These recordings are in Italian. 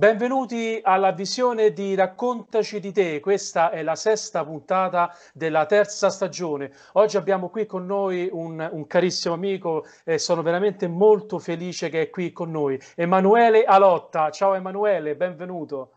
Benvenuti alla visione di Raccontaci di te, questa è la sesta puntata della terza stagione. Oggi abbiamo qui con noi un, un carissimo amico e sono veramente molto felice che è qui con noi, Emanuele Alotta. Ciao Emanuele, benvenuto.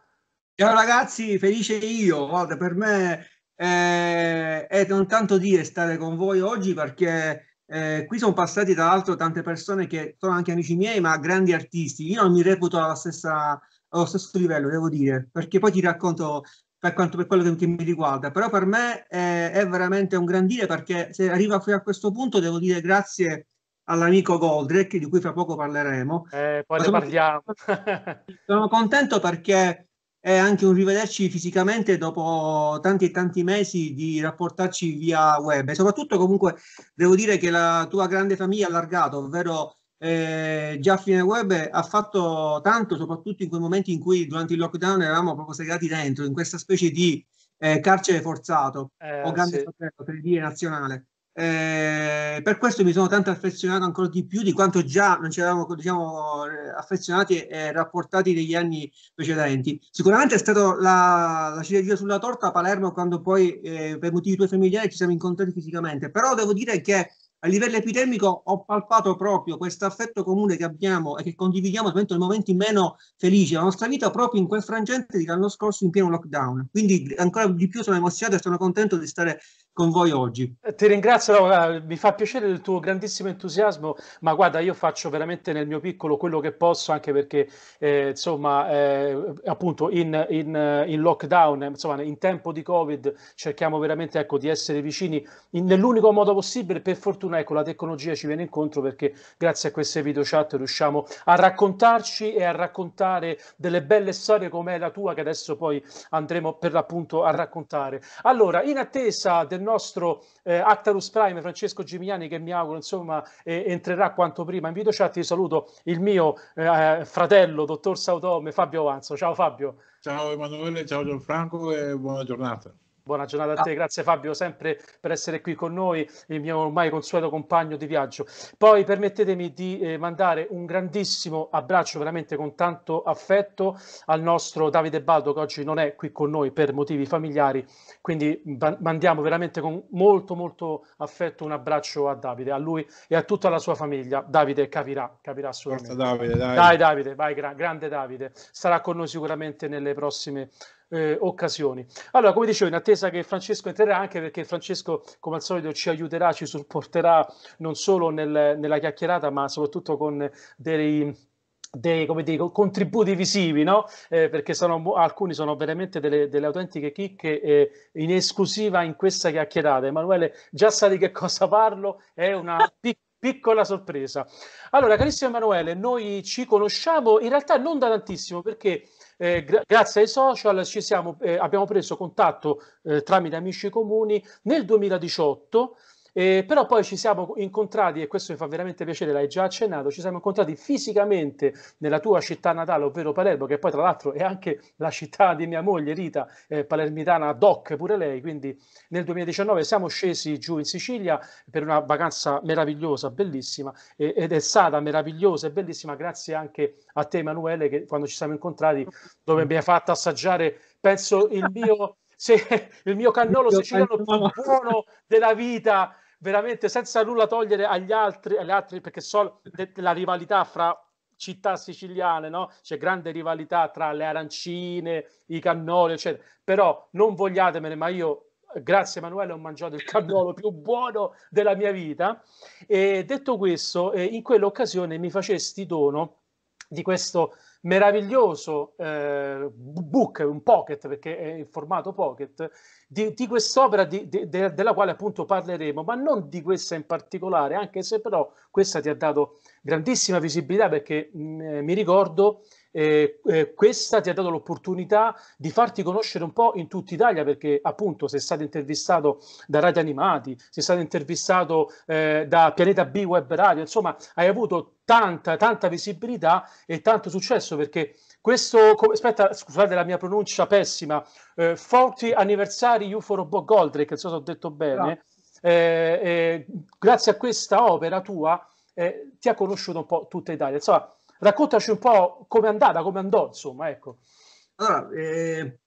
Ciao ragazzi, felice io, guarda per me eh, è non tanto dire stare con voi oggi perché eh, qui sono passati tra l'altro tante persone che sono anche amici miei ma grandi artisti, io non mi reputo alla stessa allo stesso livello, devo dire, perché poi ti racconto per, quanto, per quello che, che, mi riguarda, però per me è, eh, è veramente un gran dire perché se arriva fino a questo punto devo dire grazie all'amico Goldrake di cui fra poco parleremo. Eh, poi ne sono, parliamo. sono contento perché è anche un rivederci fisicamente dopo tanti e tanti mesi di rapportarci via web e soprattutto comunque devo dire che la tua grande famiglia allargata, ovvero eh, fine Web ha fatto tanto, soprattutto in quei momenti in cui durante il lockdown eravamo proprio segati dentro, in questa specie di eh, carcere forzato eh, o grande sì. fratello, per dire nazionale. Eh, per questo mi sono tanto affezionato ancora di più di quanto già non ci eravamo diciamo, affezionati e rapportati negli anni precedenti. Sicuramente è stata la, la ciliegina sulla torta a Palermo quando poi eh, per motivi tuoi familiari ci siamo incontrati fisicamente, però devo dire che a livello epidemico ho palpato proprio questo affetto comune che abbiamo e che condividiamo soprattutto nei momenti meno felici della nostra vita proprio in quel frangente di l'anno scorso in pieno lockdown. Quindi ancora di più sono emozionato e sono contento di stare con voi oggi. Eh, ti ringrazio, eh, mi fa piacere il tuo grandissimo entusiasmo, ma guarda, io faccio veramente nel mio piccolo quello che posso, anche perché eh, insomma, eh, appunto in, in, eh, in, lockdown, insomma, in tempo di Covid cerchiamo veramente ecco, di essere vicini in, nell'unico modo possibile. Per fortuna ecco, la tecnologia ci viene incontro perché grazie a queste video chat riusciamo a raccontarci e a raccontare delle belle storie come la tua che adesso poi andremo per l'appunto a raccontare. Allora, in attesa del il nostro eh, Actarus Prime Francesco Gimignani che mi auguro insomma eh, entrerà quanto prima in videochat. Io saluto il mio eh, fratello, dottor Sautome, Fabio Avanzo. Ciao Fabio. Ciao Emanuele, ciao Gianfranco e buona giornata. Buona giornata a ah. te, grazie Fabio sempre per essere qui con noi, il mio ormai consueto compagno di viaggio. Poi permettetemi di eh, mandare un grandissimo abbraccio veramente con tanto affetto al nostro Davide Baldo che oggi non è qui con noi per motivi familiari, quindi mandiamo veramente con molto molto affetto un abbraccio a Davide, a lui e a tutta la sua famiglia. Davide capirà, capirà assolutamente. Davide, dai. dai Davide, vai, gra- grande Davide, sarà con noi sicuramente nelle prossime eh, occasioni. Allora, come dicevo, in attesa che Francesco entrerà, anche perché Francesco, come al solito, ci aiuterà, ci supporterà non solo nel, nella chiacchierata, ma soprattutto con dei dei dico, contributi visivi, no? eh, perché sono, alcuni sono veramente delle, delle autentiche chicche eh, in esclusiva in questa chiacchierata. Emanuele, già sa di che cosa parlo, è una pic- piccola sorpresa. Allora, carissimo Emanuele, noi ci conosciamo in realtà non da tantissimo perché eh, gra- grazie ai social ci siamo, eh, abbiamo preso contatto eh, tramite amici comuni nel 2018 eh, però poi ci siamo incontrati, e questo mi fa veramente piacere, l'hai già accennato, ci siamo incontrati fisicamente nella tua città natale, ovvero Palermo, che poi tra l'altro è anche la città di mia moglie Rita, eh, palermitana doc pure lei, quindi nel 2019 siamo scesi giù in Sicilia per una vacanza meravigliosa, bellissima, eh, ed è stata meravigliosa e bellissima grazie anche a te Emanuele, che quando ci siamo incontrati, dove mi hai fatto assaggiare, penso, il mio... se il mio cannolo siciliano più buono della vita veramente senza nulla togliere agli altri, agli altri perché so la rivalità fra città siciliane, no? C'è grande rivalità tra le arancine, i cannoli, eccetera. Però non vogliatemene, ma io grazie Emanuele, ho mangiato il cannolo più buono della mia vita. E detto questo, eh, in quell'occasione mi facesti dono di questo meraviglioso eh, book, un pocket, perché è in formato pocket, di, di quest'opera di, de, de, della quale appunto parleremo, ma non di questa in particolare, anche se però questa ti ha dato grandissima visibilità perché mh, mm, eh, mi ricordo eh, eh, questa ti ha dato l'opportunità di farti conoscere un po' in tutta Italia perché appunto sei stato intervistato da Radio Animati, sei stato intervistato eh, da Pianeta B Web Radio, insomma hai avuto tanta, tanta visibilità e tanto successo perché questo, aspetta, scusate la mia pronuncia pessima, eh, 40 anniversari UFO Bob Goldrake, non so se ho detto bene, no. eh, eh, grazie a questa opera tua eh, ti ha conosciuto un po' tutta Italia. Insomma, raccontaci un po' come è andata, come andò, insomma, ecco. Allora, eh,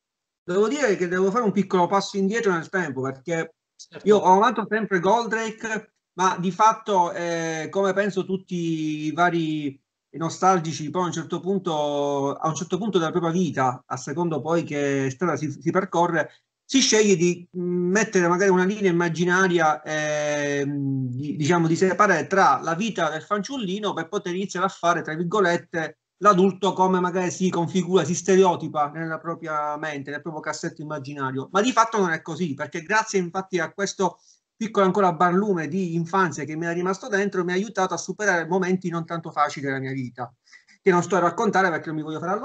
devo dire che devo fare un piccolo passo indietro nel tempo, perché certo. io ho amato sempre Goldrake, ma di fatto, eh, come penso tutti i vari nostalgici poi a un certo punto, a un certo punto della propria vita, a secondo poi che strada si, si percorre, si sceglie di mm, mettere magari una linea immaginaria, eh, di, diciamo, di separare tra la vita del fanciullino per poter iniziare a fare, tra virgolette, l'adulto come magari si configura, si stereotipa nella propria mente, nel proprio cassetto immaginario. Ma di fatto non è così, perché grazie infatti a questo piccolo ancora barlume di infanzia che mi è rimasto dentro mi ha aiutato a superare momenti non tanto facili della mia vita, che non sto a raccontare perché non mi voglio fare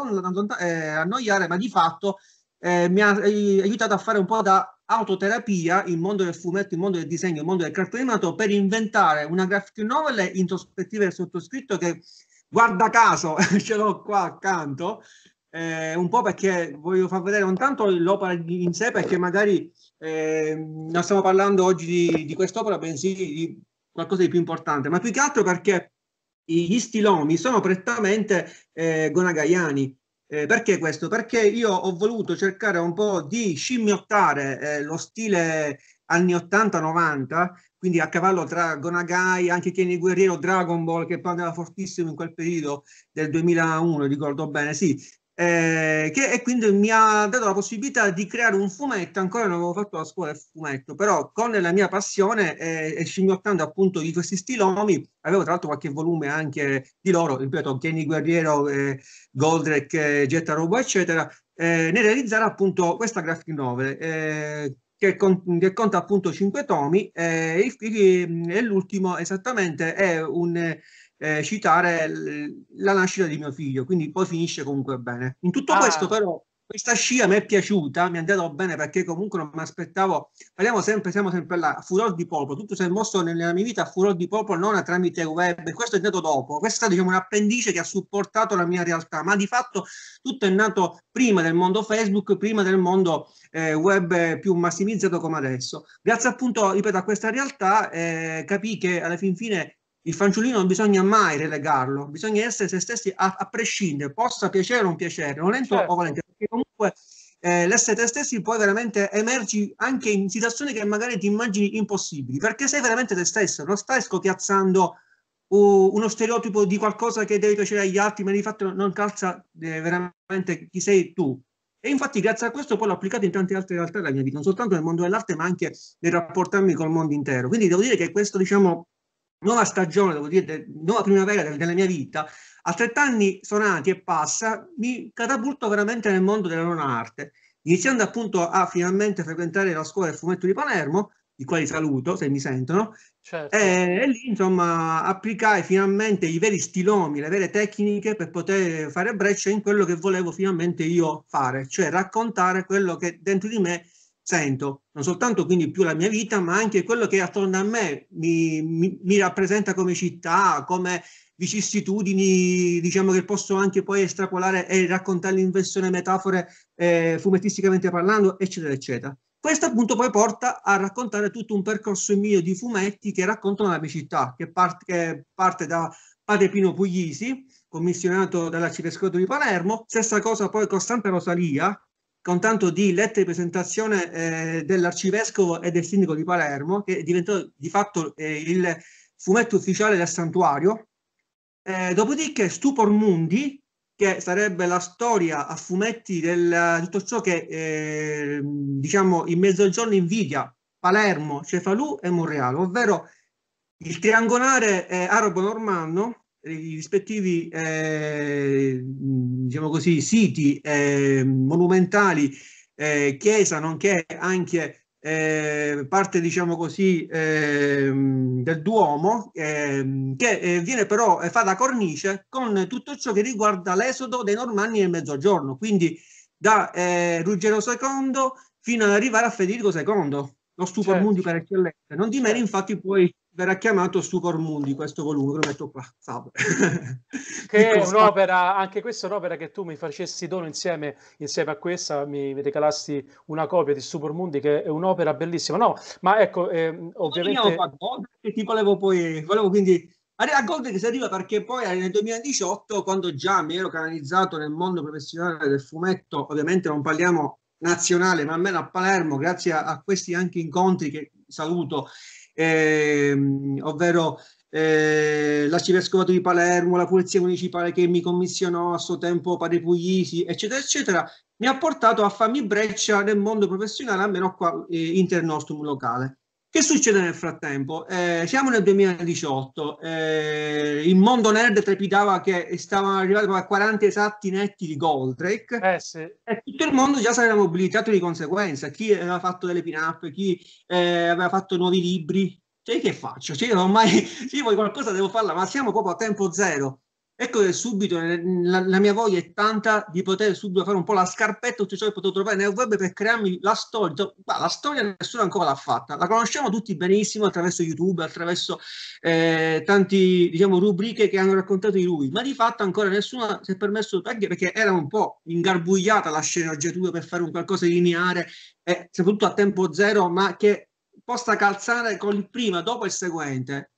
eh, annoiare, ma di fatto eh, mi ha eh, aiutato a fare un po' da autoterapia in mondo del fumetto, in mondo del disegno, in mondo del cartonimato per inventare una graphic novel introspettiva del sottoscritto che guarda caso ce l'ho qua accanto eh, un po' perché voglio far vedere non tanto l'opera in sé, perché magari eh, non stiamo parlando oggi di, di quest'opera, bensì di qualcosa di più importante, ma più che altro perché gli stilomi sono prettamente eh, gonagaiani. Eh, perché questo? Perché io ho voluto cercare un po' di scimmiottare eh, lo stile anni 80-90, quindi a cavallo tra Gonagai, anche Kenny Guerriero, Dragon Ball, che parla fortissimo in quel periodo del 2001, ricordo bene, sì, eh, che, e quindi mi ha dato la possibilità di creare un fumetto, ancora non avevo fatto la scuola del fumetto, però con la mia passione eh, e scimmiottando appunto di questi stilomi, avevo tra l'altro qualche volume anche di loro, ripeto, Kenny Guerriero, eh, Goldrake, eh, Getta Robo, eccetera, eh, nel realizzare appunto questa graphic novel. Eh, che, con, che, conta appunto cinque tomi e l'ultimo esattamente è un, eh, citare l- la nascita di mio figlio, quindi poi finisce comunque bene. In tutto ah. questo però questa scia mi è piaciuta, mi è andato bene perché comunque non mi aspettavo, parliamo sempre, siamo sempre là, a furor di popolo, tutto si è mosso nella mia vita a furor di popolo, non a tramite web, questo è nato dopo, questa diciamo, è diciamo, appendice che ha supportato la mia realtà, ma di fatto tutto è nato prima del mondo Facebook, prima del mondo eh, web più massimizzato come adesso. Grazie appunto, ripeto, a questa realtà eh, capì che alla fin fine il fanciullino non bisogna mai relegarlo, bisogna essere se stessi a, a prescindere, possa piacere o non piacere, volente certo. o volente, perché comunque eh, l'essere te stessi poi veramente emergi anche in situazioni che magari ti immagini impossibili, perché sei veramente te stesso, non stai scopiazzando uh, uno stereotipo di qualcosa che deve piacere agli altri, ma di fatto non calza eh, veramente chi sei tu. E infatti grazie a questo poi l'ho applicato in tante altre realtà della mia vita, non soltanto nel mondo dell'arte, ma anche nel rapportarmi col mondo intero. Quindi devo dire che questo, diciamo, nuova stagione, devo dire, de, nuova primavera de, della mia vita, a 30 anni sonati e passa, mi catapulto veramente nel mondo della non arte, iniziando appunto a finalmente frequentare la scuola del fumetto di Palermo, i quali saluto se mi sentono, certo. e, e, lì insomma applicai finalmente i veri stilomi, le vere tecniche per poter fare breccia in quello che volevo finalmente io fare, cioè raccontare quello che dentro di me sento, non soltanto quindi più la mia vita, ma anche quello che attorno a me mi, mi, mi rappresenta come città, come vicissitudini, diciamo che posso anche poi estrapolare e raccontarle in versione metafore eh, fumettisticamente parlando, eccetera, eccetera. Questo appunto poi porta a raccontare tutto un percorso mio di fumetti che raccontano la mia città, che, part- che parte da Padre Pino Puglisi, commissionato dalla Cirescoto di Palermo, stessa cosa poi con Santa Rosalia, con tanto di lettere di presentazione eh, dell'arcivescovo e del sindaco di Palermo, che diventò di fatto eh, il fumetto ufficiale del santuario. Eh, dopodiché Stupor Mundi, che sarebbe la storia a fumetti di tutto ciò che eh, diciamo in mezzogiorno invidia Palermo, Cefalù e Monreale, ovvero il triangolare eh, arabo-normanno i rispettivi eh, diciamo così, siti eh, monumentali, eh, chiesa, nonché anche eh, parte diciamo così, eh, del Duomo, ehm, che eh, viene però fa da cornice con tutto ciò che riguarda l'esodo dei normanni nel mezzogiorno, quindi da Ruggero II fino ad arrivare a Federico II, lo stupor certo. per eccellenza. Non di meno certo. infatti poi verrà chiamato Super Mundi, questo volume, lo metto qua, Che è un'opera, anche questa è un'opera che tu mi facessi dono insieme, insieme a questa, mi regalasti una copia di Super Mundi, che è un'opera bellissima. No, ma ecco, eh, ovviamente... E ti volevo poi, volevo quindi... A che si arriva perché poi nel 2018, quando già mi ero canalizzato nel mondo professionale del fumetto, ovviamente non parliamo nazionale, ma almeno a Palermo, grazie a, a questi anche incontri che saluto ehm, ovvero eh, l'arcivescovato di Palermo, la polizia municipale che mi commissionò a suo tempo Padre Puglisi, eccetera, eccetera, mi ha portato a farmi breccia nel mondo professionale, almeno qua eh, inter nostrum locale. Che succede nel frattempo? Eh, siamo nel 2018, eh, il mondo nerd trepidava che stavano arrivati a 40 esatti netti di Goldrake eh sì. e tutto il mondo già si era mobilitato di conseguenza, chi aveva fatto delle pin-up, chi eh, aveva fatto nuovi libri, cioè che faccio? Cioè, ormai, se io voglio qualcosa devo farla, ma siamo proprio a tempo zero. Ecco che subito eh, la, la, mia voglia è tanta di poter subito fare un po' la scarpetta tutto ciò che potevo trovare nel web per crearmi la storia. la storia nessuno ancora l'ha fatta, la conosciamo tutti benissimo attraverso YouTube, attraverso eh, tante diciamo, rubriche che hanno raccontato di lui, ma di fatto ancora nessuno si è permesso, anche perché era un po' ingarbugliata la sceneggiatura per fare un qualcosa di lineare, eh, soprattutto a tempo zero, ma che possa calzare con il prima, dopo il seguente.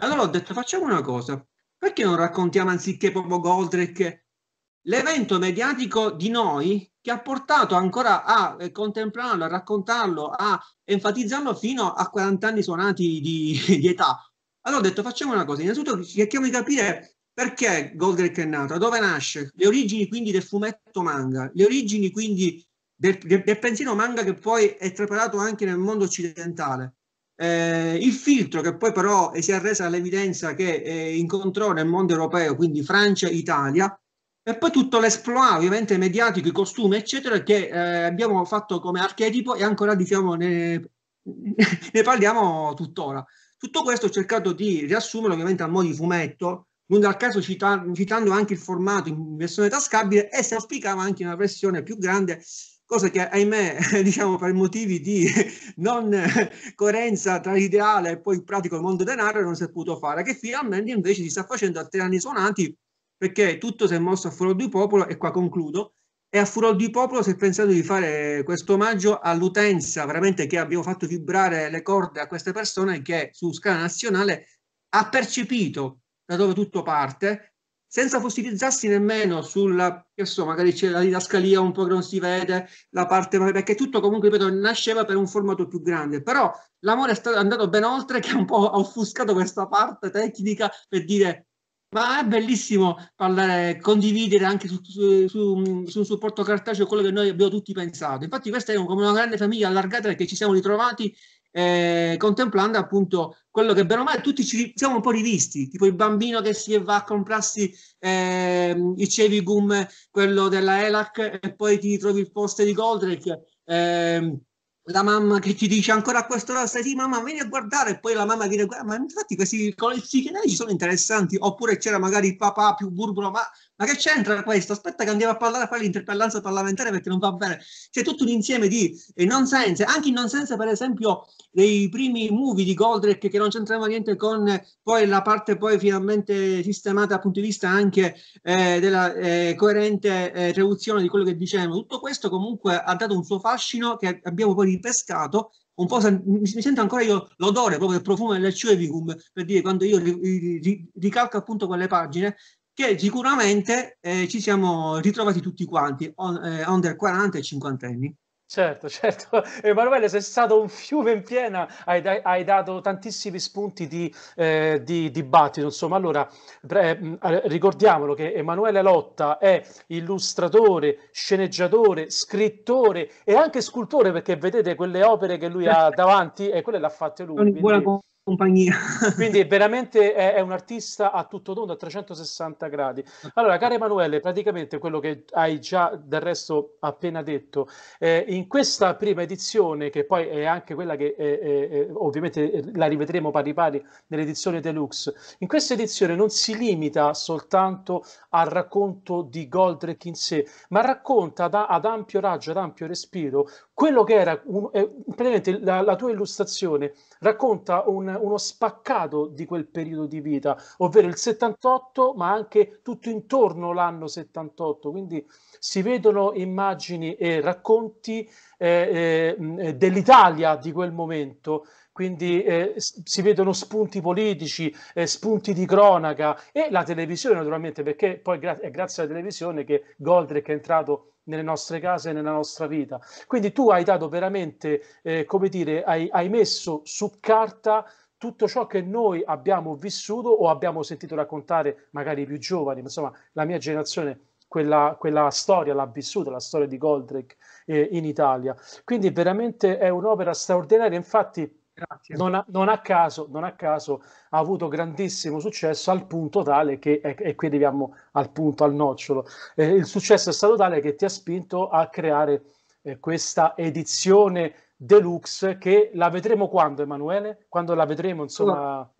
Allora ho detto facciamo una cosa, perché non raccontiamo anziché proprio Goldrake l'evento mediatico di noi che ha portato ancora a eh, contemplarlo, a raccontarlo, a enfatizzarlo fino a 40 anni suonati di, di età. Allora ho detto facciamo una cosa, innanzitutto cerchiamo di capire perché Goldrake è nato, da dove nasce, le origini quindi del fumetto manga, le origini quindi del, del, del pensiero manga che poi è preparato anche nel mondo occidentale. Eh, il filtro che poi però si è arresa all'evidenza che eh, incontrò nel mondo europeo, quindi Francia, Italia, e poi tutto l'esploit ovviamente mediatico, i costumi, eccetera, che eh, abbiamo fatto come archetipo e ancora diciamo ne, ne parliamo tuttora. Tutto questo ho cercato di riassumere ovviamente a mo' di fumetto, non dal caso cita- citando anche il formato in versione tascabile e si auspicava anche una versione più grande cosa che ahimè diciamo per motivi di non coerenza tra l'ideale e poi il pratico il mondo denaro non si è potuto fare che finalmente invece si sta facendo a tre anni suonanti perché tutto si è mosso a furor di popolo e qua concludo e a furor di popolo si è pensato di fare questo omaggio all'utenza veramente che abbiamo fatto vibrare le corde a queste persone che su scala nazionale ha percepito da dove tutto parte senza fossilizzarsi nemmeno sulla, che so, magari c'è la didascalia, un po' che non si vede, la parte, perché tutto comunque, ripeto, nasceva per un formato più grande, però l'amore è stato, andato ben oltre che un po' ha offuscato questa parte tecnica per dire ma è bellissimo parlare, condividere anche su, su, su, su, un supporto cartaceo quello che noi abbiamo tutti pensato. Infatti questa è un, come una grande famiglia allargata perché ci siamo ritrovati eh, contemplando appunto quello che bene o male tutti ci siamo un po' rivisti, tipo il bambino che si va a comprarsi eh, i Gum, quello della ELAC, e poi ti trovi il poster di Goldrake, eh, la mamma che ti dice ancora a quest'ora stai sì mamma vieni a guardare e poi la mamma viene a guardare ma infatti questi collezioni sono interessanti oppure c'era magari il papà più burbro ma ma che c'entra questo? Aspetta che andiamo a parlare a fare l'interpellanza parlamentare perché non va bene. C'è tutto un insieme di eh, nonsense, anche in nonsense per esempio dei primi movie di Goldrick che non c'entrava niente con eh, poi la parte poi finalmente sistemata dal punto di vista anche eh, della eh, coerente eh, traduzione di quello che dicevano. Tutto questo comunque ha dato un suo fascino che abbiamo poi ripescato un po' mi, sento ancora io l'odore proprio del profumo dell'Ecevicum per dire quando io ri, ri, ricalco appunto quelle pagine che sicuramente eh, ci siamo ritrovati tutti quanti, on, eh, under 40 e 50 anni. Certo, certo. Emanuele, sei stato un fiume in piena, hai, hai dato tantissimi spunti di, eh, di, dibattito. Insomma, allora eh, ricordiamolo che Emanuele Lotta è illustratore, sceneggiatore, scrittore e anche scultore, perché vedete quelle opere che lui ha davanti e eh, quelle l'ha fatte lui. Quindi compagnia. Quindi veramente è, è, un artista a tutto tondo, a 360 gradi. Allora, caro Emanuele, praticamente quello che hai già del resto appena detto, eh, in questa prima edizione, che poi è anche quella che eh, eh, ovviamente la rivedremo pari pari nell'edizione deluxe, in questa edizione non si limita soltanto al racconto di Goldrake in sé, ma racconta da, ad ampio raggio, ad ampio respiro, quello che era un, eh, praticamente la, la tua illustrazione racconta un, uno spaccato di quel periodo di vita, ovvero il 78, ma anche tutto intorno l'anno 78. Quindi si vedono immagini e racconti eh, eh, dell'Italia di quel momento. Quindi eh, si vedono spunti politici, eh, spunti di cronaca e la televisione naturalmente, perché poi gra- è grazie alla televisione che Goldrick è entrato nelle nostre case, e nella nostra vita. Quindi tu hai dato veramente, eh, come dire, hai, hai messo su carta tutto ciò che noi abbiamo vissuto o abbiamo sentito raccontare, magari i più giovani, ma insomma la mia generazione quella, quella, storia, l'ha vissuta, la storia di Goldrake eh, in Italia. Quindi veramente è un'opera straordinaria, infatti non a, non, a caso, non a, caso, ha avuto grandissimo successo al punto tale che, e qui arriviamo al punto, al nocciolo, eh, il successo è stato tale che ti ha spinto a creare eh, questa edizione deluxe che la vedremo quando Emanuele? Quando la vedremo insomma?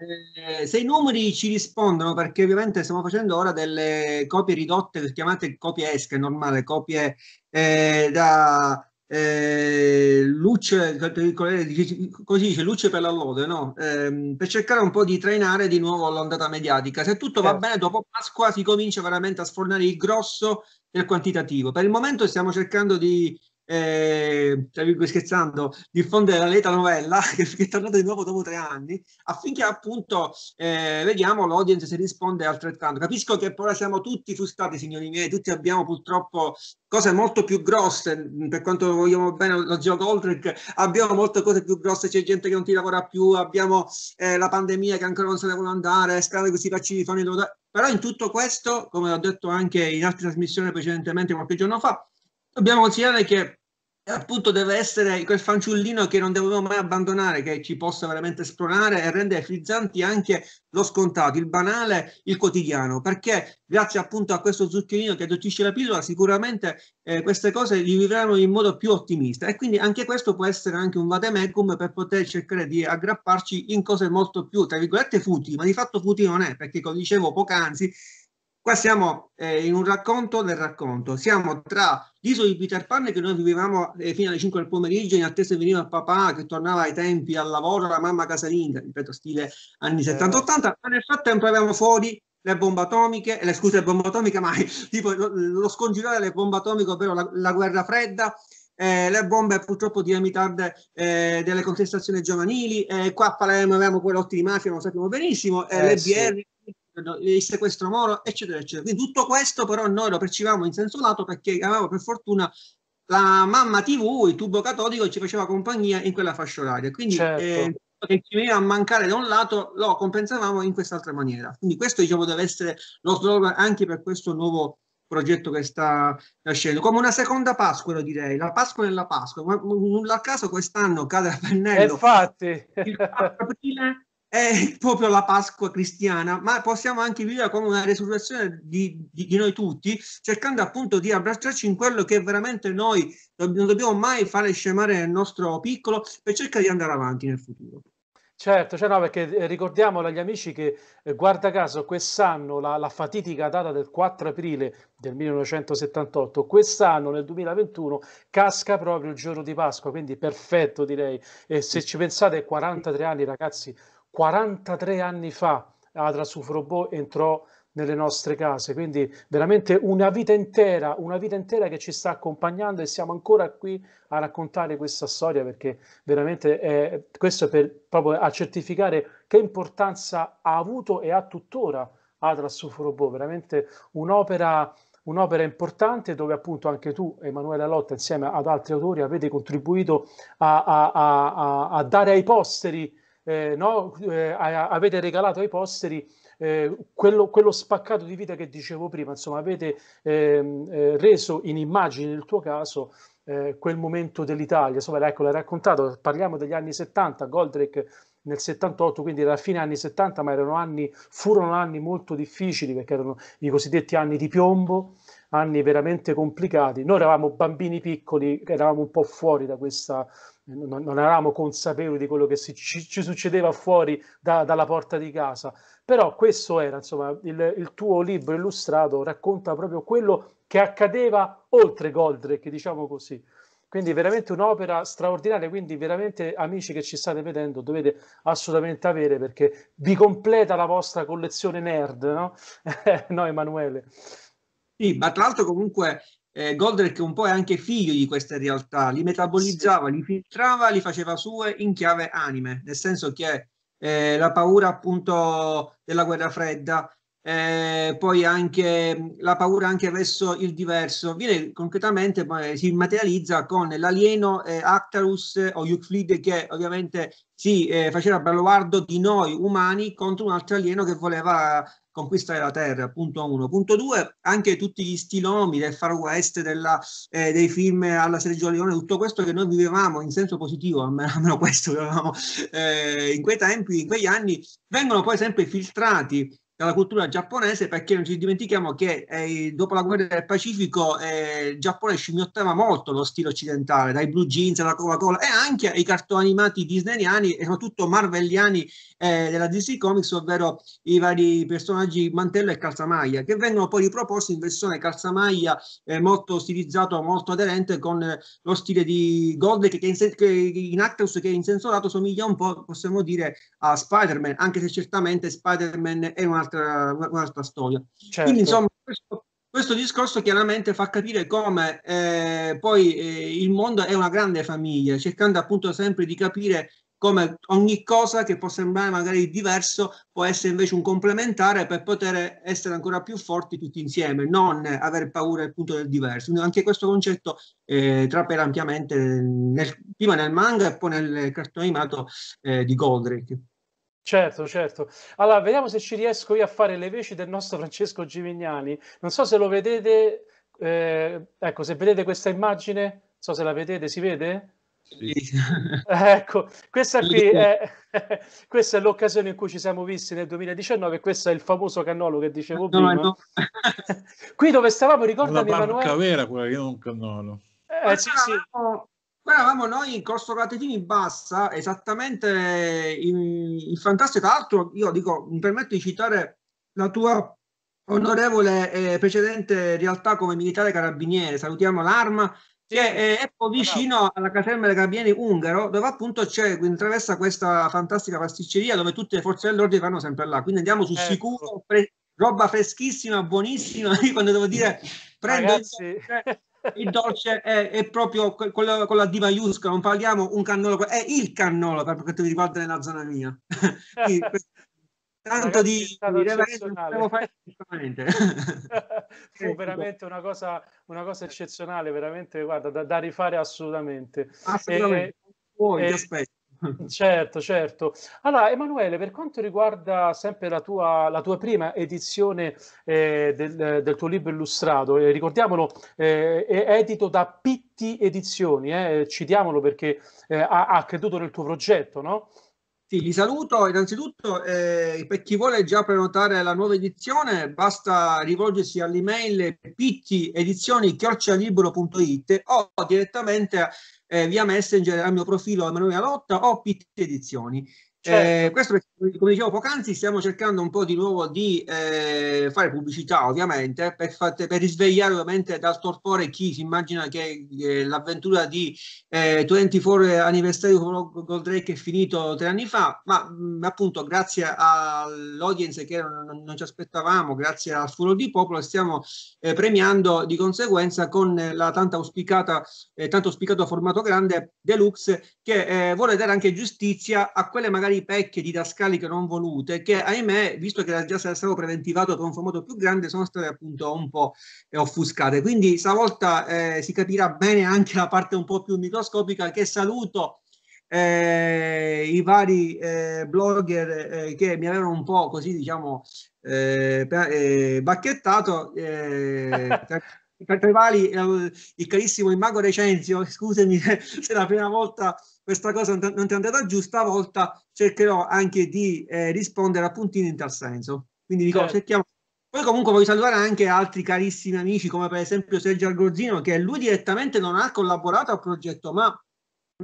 Eh, se i numeri ci rispondono perché ovviamente stiamo facendo ora delle copie ridotte chiamate copie esche, normale, copie eh, da eh, luce, così dice, luce per la lode, no? eh, per cercare un po' di trainare di nuovo l'ondata mediatica. Se tutto va certo. bene, dopo Pasqua si comincia veramente a sfornare il grosso del quantitativo. Per il momento stiamo cercando di eh, tra scherzando, diffondere la leta novella che, è tornata di nuovo dopo tre anni affinché appunto eh, vediamo l'audience se risponde altrettanto. Capisco che poi siamo tutti frustrati, signori miei, tutti abbiamo purtroppo cose molto più grosse, mm, per quanto vogliamo bene lo zio Goldrick, abbiamo molte cose più grosse, c'è gente che non ti lavora più, abbiamo eh, la pandemia che ancora non se ne vuole andare, sperando che questi vaccini fanno però in tutto questo, come ho detto anche in altre trasmissioni precedentemente qualche giorno fa, dobbiamo considerare che appunto deve essere quel fanciullino che non dobbiamo mai abbandonare, che ci possa veramente spronare e rendere frizzanti anche lo scontato, il banale, il quotidiano, perché grazie appunto a questo zucchinino che addottisce la pillola sicuramente eh, queste cose li vivranno in modo più ottimista e quindi anche questo può essere anche un vademecum per poter cercare di aggrapparci in cose molto più, tra virgolette, futili, ma di fatto futili non è, perché come dicevo poc'anzi, Qua siamo eh, in un racconto del racconto, siamo tra l'isola di Peter Pan che noi vivevamo eh, fino alle 5 del pomeriggio in attesa che veniva il papà che tornava ai tempi al lavoro, la mamma casalinga, ripeto stile anni 70-80, certo. ma nel frattempo avevamo fuori le bombe atomiche, eh, scusa le bombe atomiche ma tipo lo, lo scongiurare delle bombe atomiche, ovvero la, la guerra fredda, eh, le bombe purtroppo dinamitarde eh, delle contestazioni giovanili, eh, qua a Palermo avevamo poi lotti di mafia, lo sappiamo benissimo, eh, eh le sì il sequestro moro, eccetera, eccetera. Quindi tutto questo però noi lo percivamo in senso lato perché avevamo per fortuna la mamma TV, il tubo catodico, ci faceva compagnia in quella fascia oraria. Quindi certo. eh, che ci veniva a mancare da un lato lo compensavamo in quest'altra maniera. Quindi questo diciamo deve essere lo slogan anche per questo nuovo progetto che sta nascendo. Come una seconda Pasqua, lo direi, la Pasqua della Pasqua. nulla a caso quest'anno cade a pennello. Infatti. Il 4 aprile è proprio la Pasqua cristiana, ma possiamo anche vivere come una resurrezione di, di, di, noi tutti, cercando appunto di abbracciarci in quello che veramente noi non dobbiamo mai fare scemare nel nostro piccolo per cercare di andare avanti nel futuro. Certo, cioè no, perché eh, ricordiamolo agli amici che eh, guarda caso quest'anno, la, la, fatidica data del 4 aprile del 1978, quest'anno nel 2021 casca proprio il giorno di Pasqua, quindi perfetto direi. E se ci pensate 43 anni ragazzi, 43 anni fa Atlas Ufrobo entrò nelle nostre case, quindi veramente una vita intera, una vita intera che ci sta accompagnando e siamo ancora qui a raccontare questa storia perché veramente è, questo è per, proprio a certificare che importanza ha avuto e ha tuttora Atlas Ufrobo, veramente un'opera un'opera importante dove appunto anche tu, Emanuele Lotta, insieme ad altri autori avete contribuito a, a, a, a dare ai posteri eh, no, eh, avete regalato ai posteri eh, quello, quello, spaccato di vita che dicevo prima, insomma avete ehm, eh, reso in immagine nel tuo caso eh, quel momento dell'Italia, insomma ecco l'hai raccontato, parliamo degli anni 70, Goldrake nel 78, quindi era fine anni 70, ma erano anni, furono anni molto difficili perché erano i cosiddetti anni di piombo, anni veramente complicati. Noi eravamo bambini piccoli, eravamo un po' fuori da questa, non, non eravamo consapevoli di quello che si, ci, ci, succedeva fuori da, dalla porta di casa. Però questo era, insomma, il, il tuo libro illustrato racconta proprio quello che accadeva oltre Goldrick, diciamo così. Quindi veramente un'opera straordinaria, quindi veramente amici che ci state vedendo dovete assolutamente avere perché vi completa la vostra collezione nerd, no, no Emanuele? Sì, ma tra l'altro comunque eh, Goldrick un po' anche figlio di queste realtà, li metabolizzava, sì. li filtrava, li faceva sue in chiave anime, nel senso che eh, la paura appunto della guerra fredda eh, poi anche la paura anche verso il diverso viene concretamente eh, si materializza con l'alieno eh, Actarus o Euclide che ovviamente si eh, faceva baluardo di noi umani contro un altro alieno che voleva conquistare la terra, punto uno Punto due anche tutti gli stilomi del far west, della, eh, dei film alla Sergio Leone, tutto questo che noi vivevamo in senso positivo, almeno, almeno questo vivevamo eh, in quei tempi, in quegli anni, vengono poi sempre filtrati dalla cultura giapponese perché non ci dimentichiamo che eh, dopo la guerra del Pacifico eh, il Giappone scimmiottava molto lo stile occidentale, dai blue jeans alla Coca-Cola e anche ai cartoni animati disneyani e soprattutto marvelliani eh, della DC Comics, ovvero i vari personaggi mantello e calzamaglia, che vengono poi riproposti in versione calzamaglia eh, molto stilizzato, molto aderente con lo stile di Goldrick che sen- che in Actus che in senso lato somiglia un po', possiamo dire, a Spider-Man, anche se certamente Spider-Man è una un'altra, un'altra storia. Certo. Quindi insomma questo, questo, discorso chiaramente fa capire come eh, poi eh, il mondo è una grande famiglia, cercando appunto sempre di capire come ogni cosa che può sembrare magari diverso può essere invece un complementare per poter essere ancora più forti tutti insieme, non aver paura appunto del diverso. Quindi anche questo concetto eh, trapela ampiamente nel, prima nel manga e poi nel cartone animato eh, di Goldrick. Certo, certo. Allora, vediamo se ci riesco io a fare le veci del nostro Francesco Gimignani. Non so se lo vedete, eh, ecco, se vedete questa immagine, non so se la vedete, si vede? Sì. Eh, ecco, questa qui è, questa è l'occasione in cui ci siamo visti nel 2019, questo è il famoso cannolo che dicevo prima. No, no. qui dove stavamo, ricordami Emanuele. La barca Emanuele... vera quella che è un cannolo. Eh, sì, sì. Ah, Qua eravamo noi in corso Catetini Bassa, esattamente in, in fantastico. Tra l'altro, io dico, mi permetto di citare la tua onorevole eh, precedente realtà come militare carabiniere. Salutiamo l'arma, che è, è ecco poi vicino alla caserma dei carabinieri ungaro, dove appunto c'è, attraversa questa fantastica pasticceria dove tutte le forze dell'ordine vanno sempre là. Quindi andiamo su ecco. sicuro, pre- roba freschissima, buonissima. Io quando devo dire prendo Ragazzi. il il dolce è, è proprio quello con la D maiuscola, non parliamo un cannolo, è il cannolo per quanto mi riguarda nella zona mia. tanto di, stato di reverendo fu veramente una cosa, una cosa, eccezionale veramente guarda da, da rifare assolutamente assolutamente e, Poi, e, Certo, certo. Allora, Emanuele, per quanto riguarda sempre la tua, la tua prima edizione eh, del, del, tuo libro illustrato, eh, ricordiamolo, eh, è edito da Pitti Edizioni, eh, citiamolo perché eh, ha, ha, creduto nel tuo progetto, no? Sì, li saluto. Innanzitutto, eh, per chi vuole già prenotare la nuova edizione, basta rivolgersi all'email pittiedizioni.it o direttamente a eh, via Messenger al mio profilo Emanuele Lotta o PT Edizioni. Certo. Eh, questo perché, come dicevo poc'anzi, stiamo cercando un po' di nuovo di eh, fare pubblicità, ovviamente, per, fate, per, risvegliare ovviamente dal torpore chi si immagina che eh, l'avventura di 24 eh, anniversario con Goldrake è finito tre anni fa, ma mh, mm, appunto grazie all'audience che non, non, ci aspettavamo, grazie al furore di popolo, stiamo eh, premiando di conseguenza con la tanto auspicata, eh, tanto auspicato formato grande Deluxe che vuole dare anche giustizia a quelle magari magari pecche didascaliche non volute, che ahimè, visto che era già stato preventivato per un formato più grande, sono state appunto un po' eh, offuscate. Quindi stavolta eh, si capirà bene anche la parte un po' più microscopica che saluto. Eh, i vari eh, blogger eh, che mi avevano un po' così diciamo eh, eh, bacchettato tra, tra, i vari il carissimo Imago Recenzio scusami se è la prima volta questa cosa non è andata giù, stavolta cercherò anche di eh, rispondere a puntini in tal senso. Quindi dico, certo. cerchiamo. Poi comunque voglio salutare anche altri carissimi amici, come per esempio Sergio Argozzino, che lui direttamente non ha collaborato al progetto, ma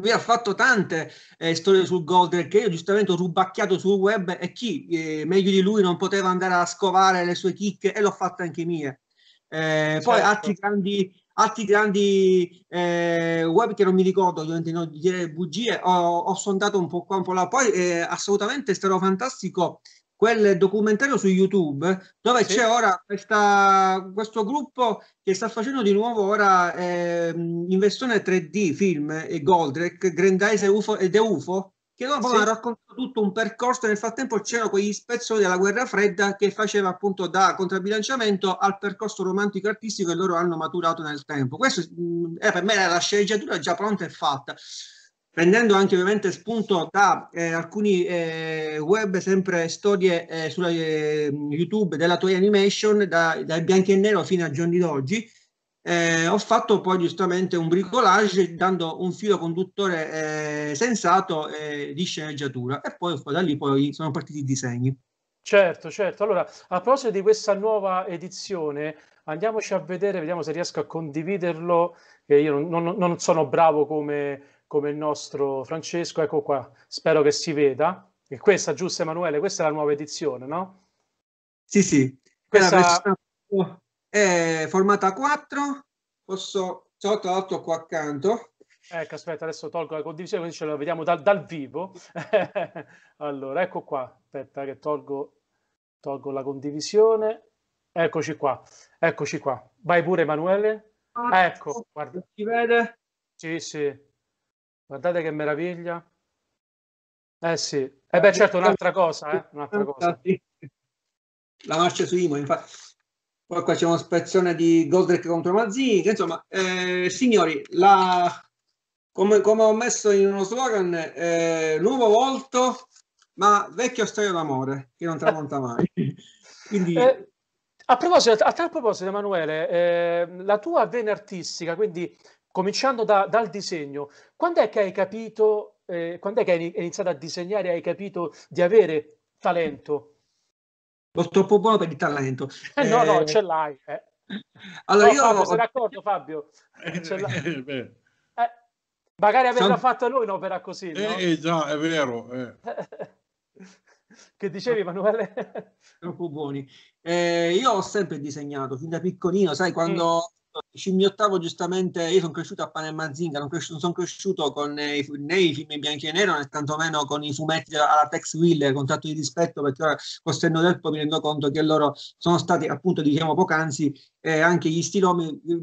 lui ha fatto tante eh, storie sul Gold che io giustamente ho rubacchiato sul web e chi eh, meglio di lui non poteva andare a scovare le sue chicche e l'ho fatta anche mie. Eh, certo. Poi altri grandi altri grandi eh, web che non mi ricordo, ovviamente non dire bugie, ho, ho, sondato un po' qua, un po' là. Poi eh, assolutamente stato fantastico quel documentario su YouTube dove sì. c'è ora questa, questo gruppo che sta facendo di nuovo ora eh, in versione 3D film e Goldrake, Grandise e UFO, ed è UFO che loro sì. raccontato tutto un percorso nel frattempo c'erano quegli spezzoni della guerra fredda che faceva appunto da contrabilanciamento al percorso romantico artistico che loro hanno maturato nel tempo questo mh, mm, eh, per me era la sceneggiatura già pronta e fatta prendendo anche ovviamente spunto da eh, alcuni eh, web, sempre storie eh, su eh, YouTube della Toy Animation, da, da Bianchi e Nero fino a giorni d'oggi, eh, ho fatto poi giustamente un bricolage dando un filo conduttore eh, sensato eh, di sceneggiatura e poi da lì poi sono partiti i disegni. Certo, certo. Allora, a proposito di questa nuova edizione, andiamoci a vedere, vediamo se riesco a condividerlo, che io non, non, non sono bravo come, come il nostro Francesco, ecco qua, spero che si veda. E questa, giusto Emanuele, questa è la nuova edizione, no? Sì, sì. Questa... questa è eh, formata 4, posso... ho tolto qua accanto. Ecco, aspetta, adesso tolgo la condivisione così ce la vediamo dal, dal vivo. allora, ecco qua, aspetta che tolgo, tolgo la condivisione. Eccoci qua, eccoci qua. Vai pure Emanuele. Ah, ecco, ecco guarda. Si vede? Sì, sì. Guardate che meraviglia. Eh sì, e eh beh certo un'altra cosa, eh? un'altra cosa. La marcia su Imo, infatti poi qua c'è una spezzone di Goldrick contro Mazzini, insomma, eh, signori, la, come, come, ho messo in uno slogan, eh, nuovo volto, ma vecchio storia d'amore, che non tramonta mai. Quindi... Eh, a, proposito, a tal proposito, Emanuele, eh, la tua vena artistica, quindi cominciando da, dal disegno, quando è che hai capito, eh, quando è che hai iniziato a disegnare, hai capito di avere talento? o troppo buono per il talento. Eh, no, no, eh, ce l'hai. Eh. Allora no, io Fabio, ho... sei d'accordo Fabio? Eh, ce l'hai. Eh, magari averla San... fatta lui un'opera così. No? Eh, già, è vero. che dicevi Emanuele? troppo buoni. Eh, io ho sempre disegnato, fin da piccolino, sai, quando... Mm scimmiottavo giustamente, io sono cresciuto a Panemazzinga, non, cresciuto, sono cresciuto con eh, né i film in bianco e nero né tantomeno con i fumetti alla Tex Wheeler, con tanto di rispetto perché ora col senno del poi mi rendo conto che loro sono stati appunto, diciamo poc'anzi, eh, anche gli stilomi mh,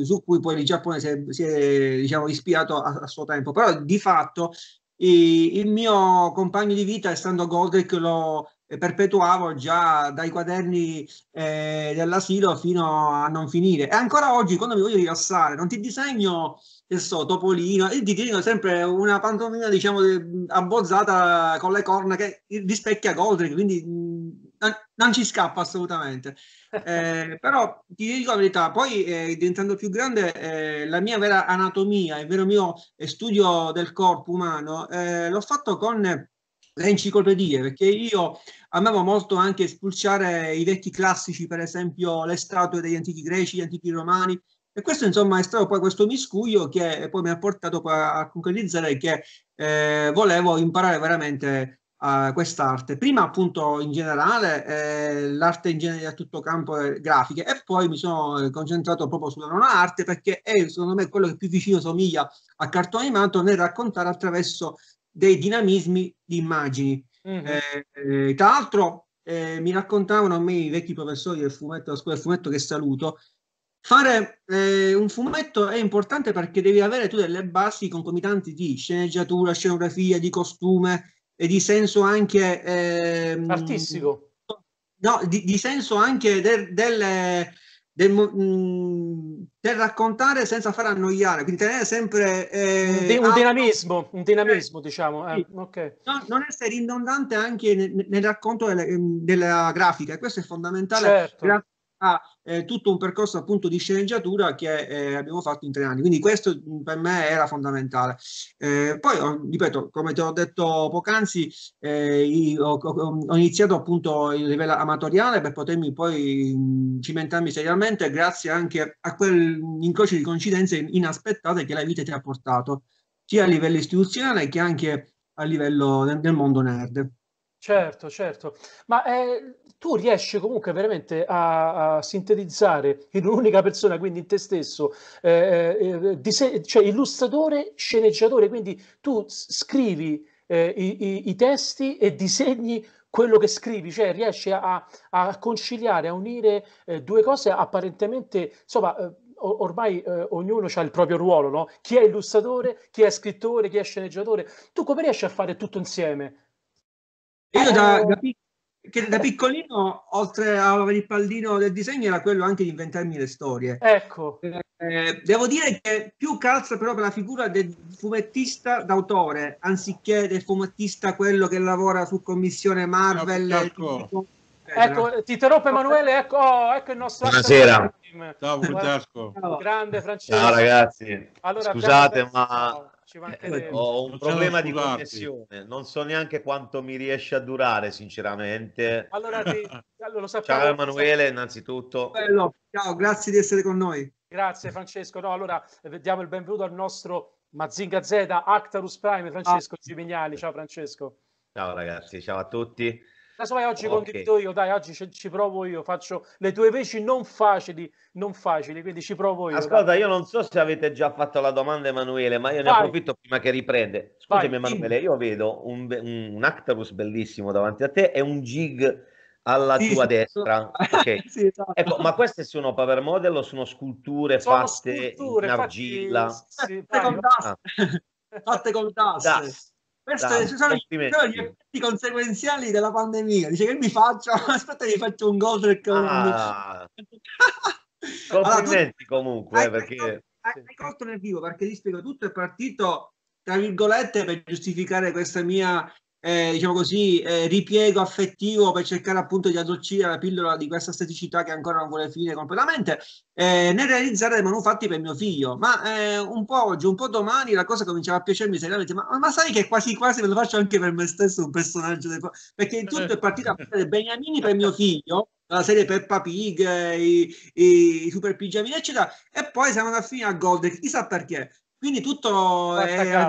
mm, su cui poi il Giappone si è, si è diciamo, ispirato a, a suo tempo, però di fatto il mio compagno di vita, essendo Goldrick, lo perpetuavo già dai quaderni eh, dell'asilo fino a non finire. E ancora oggi, quando mi voglio rilassare, non ti disegno, che so, Topolino, e ti disegno sempre una pantomima, diciamo, abbozzata con le corna che rispecchia Goldrick, quindi mm, non, non ci scappa assolutamente. Eh, però ti dico la verità, poi eh, diventando più grande eh, la mia vera anatomia, il vero mio studio del corpo umano, eh, l'ho fatto con le enciclopedie, perché io amavo molto anche spulciare i vecchi classici, per esempio le statue degli antichi greci, gli antichi romani, e questo insomma è stato poi questo miscuglio che poi mi ha portato a concretizzare che eh, volevo imparare veramente eh, quest'arte. Prima appunto in generale eh, l'arte in genere a tutto campo eh, grafiche e poi mi sono eh, concentrato proprio sulla non arte perché è secondo me quello che più vicino somiglia a cartone animato nel raccontare attraverso dei dinamismi di immagini. Mm-hmm. Eh, eh, tra l'altro eh, mi raccontavano a me i vecchi professori del fumetto, della scuola del fumetto che saluto, fare eh, un fumetto è importante perché devi avere tu delle basi concomitanti di sceneggiatura, scenografia, di costume e di senso anche... Ehm, Artistico. No, di, di senso anche de, delle del, mh, mm, del, raccontare senza far annoiare, quindi tenere sempre eh, un, un dinamismo, un dinamismo, eh, diciamo. Eh, sì. okay. no, non essere ridondante anche nel, nel racconto delle, mm, della grafica, questo è fondamentale. Certo a eh, tutto un percorso appunto di sceneggiatura che eh, abbiamo fatto in tre anni. Quindi questo per me era fondamentale. Eh, poi, ripeto, come te ho detto poc'anzi, eh, ho, ho, iniziato appunto il livello amatoriale per potermi poi cimentarmi seriamente grazie anche a quell'incrocio di coincidenze inaspettate che la vita ti ha portato, sia a livello istituzionale che anche a livello del mondo nerd. Certo, certo. Ma eh, tu riesci comunque veramente a, a sintetizzare in un'unica persona, quindi in te stesso, eh, eh, eh dise- cioè illustratore, sceneggiatore, quindi tu scrivi eh, i, i, i testi e disegni quello che scrivi, cioè riesci a, a conciliare, a unire eh, due cose apparentemente, insomma, eh, ormai eh, ognuno ha il proprio ruolo, no? Chi è illustratore, chi è scrittore, chi è sceneggiatore, tu come riesci a fare tutto insieme? Io da, eh, da, che da piccolino, oltre a avere il pallino del disegno, era quello anche di inventarmi le storie. Ecco. Eh, devo dire che più calza però per la figura del fumettista d'autore, anziché del fumettista quello che lavora su commissione Marvel. Ecco, ecco ti interrompo ecco, Emanuele, ecco, oh, ecco il nostro... Buonasera. Ciao, Francesco. Grande Francesco. Ciao ragazzi. Allora, Scusate, ma... Ciao ci eh, eh ho un non problema di connessione, non so neanche quanto mi riesce a durare, sinceramente. Allora, ti... allora sappiamo, Ciao Emanuele, innanzitutto. Bello. Ciao, grazie di essere con noi. Grazie Francesco. No, allora eh, diamo il benvenuto al nostro Mazinga Z, Actarus Prime, Francesco ah. Gimignani. Ciao Francesco. Ciao ragazzi, ciao a tutti casomai oggi okay. condivido io, dai, oggi ci, ci, provo io, faccio le tue veci non facili, non facili, quindi ci provo io. Ascolta, dai. io non so se avete già fatto la domanda Emanuele, ma io ne Vai. approfitto prima che riprende. Scusami Vai, Emanuele, io vedo un, un Actarus bellissimo davanti a te e un jig alla sì, tua destra. Okay. Sì, esatto. ecco, ma queste sono power model o sono sculture sono fatte sculture, in argilla? Fatti, ah, fatte, con ah. fatte con DAS. DAS. Queste sono, sono, gli effetti conseguenziali della pandemia. Dice che mi faccio, aspetta che faccio un gol perché... Ah. allora, comunque, hai, perché... Hai, hai colto nel vivo, perché ti spiego, tutto è partito, tra virgolette, per giustificare questa mia eh, diciamo così, eh, ripiego affettivo per cercare appunto di addolcire la pillola di questa esteticità che ancora non vuole finire completamente, eh, nel realizzare dei manufatti per mio figlio. Ma eh, un po' oggi, un po' domani la cosa cominciava a piacermi seriamente, ma, ma sai che quasi quasi me lo faccio anche per me stesso un personaggio, del... perché tutto è certo. partito a prendere Beniamini per mio figlio, la serie Peppa Pig, eh, i, i Super Pigiamini, eccetera, e poi siamo andati a finire a Gold, chissà perché. Quindi tutto Guarda è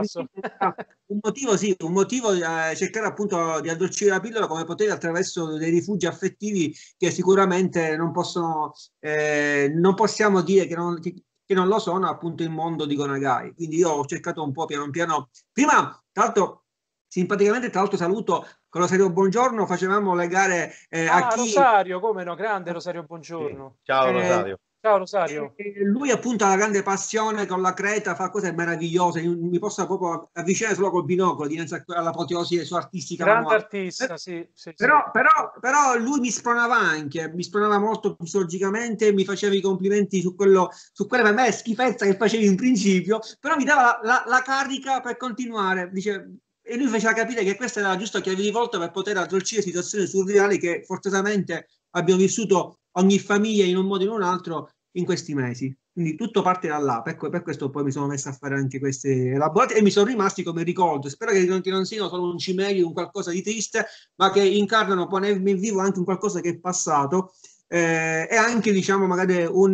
un motivo, sì, un motivo di eh, cercare appunto di addolcire la pillola come potete attraverso dei rifugi affettivi che sicuramente non possono, eh, non possiamo dire che non, che, che non lo sono appunto il mondo di Gonagai. Quindi io ho cercato un po' piano piano, prima tra l'altro simpaticamente tra l'altro saluto con Rosario Buongiorno facevamo le gare eh, ah, a chi... Rosario, come no, grande ah, Rosario Buongiorno. Sì. Ciao eh, Rosario. Ciao Rosario. E lui appunto ha una grande passione con la Creta, fa cose meravigliose, mi posso proprio avvicinare solo col binocolo dinanzi all'apoteosi della sua artistica. Grande manuale. artista, eh, sì, sì, però, sì. Però, però, lui mi spronava anche, mi spronava molto psicologicamente, mi faceva i complimenti su quello, su quella per me schifezza che facevi in principio, però mi dava la, la, la carica per continuare, dice, E lui faceva capire che questa era la giusta chiave di volta per poter addolcire situazioni surreali che fortunatamente abbiamo vissuto ogni famiglia in un modo o in un altro in questi mesi. Quindi tutto parte da là, per, per questo poi mi sono messo a fare anche queste elaborate e mi sono rimasti come ricordo. Spero che non siano solo un cimelio, un qualcosa di triste, ma che incarnano poi in vivo anche un qualcosa che è passato eh, e anche diciamo magari un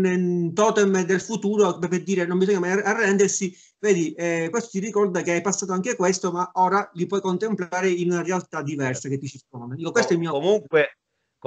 mm, totem del futuro per dire non bisogna mai arrendersi vedi eh, questo ti ricorda che hai passato anche questo ma ora li puoi contemplare in una realtà diversa che ti circonda Dico, questo oh, è il mio comunque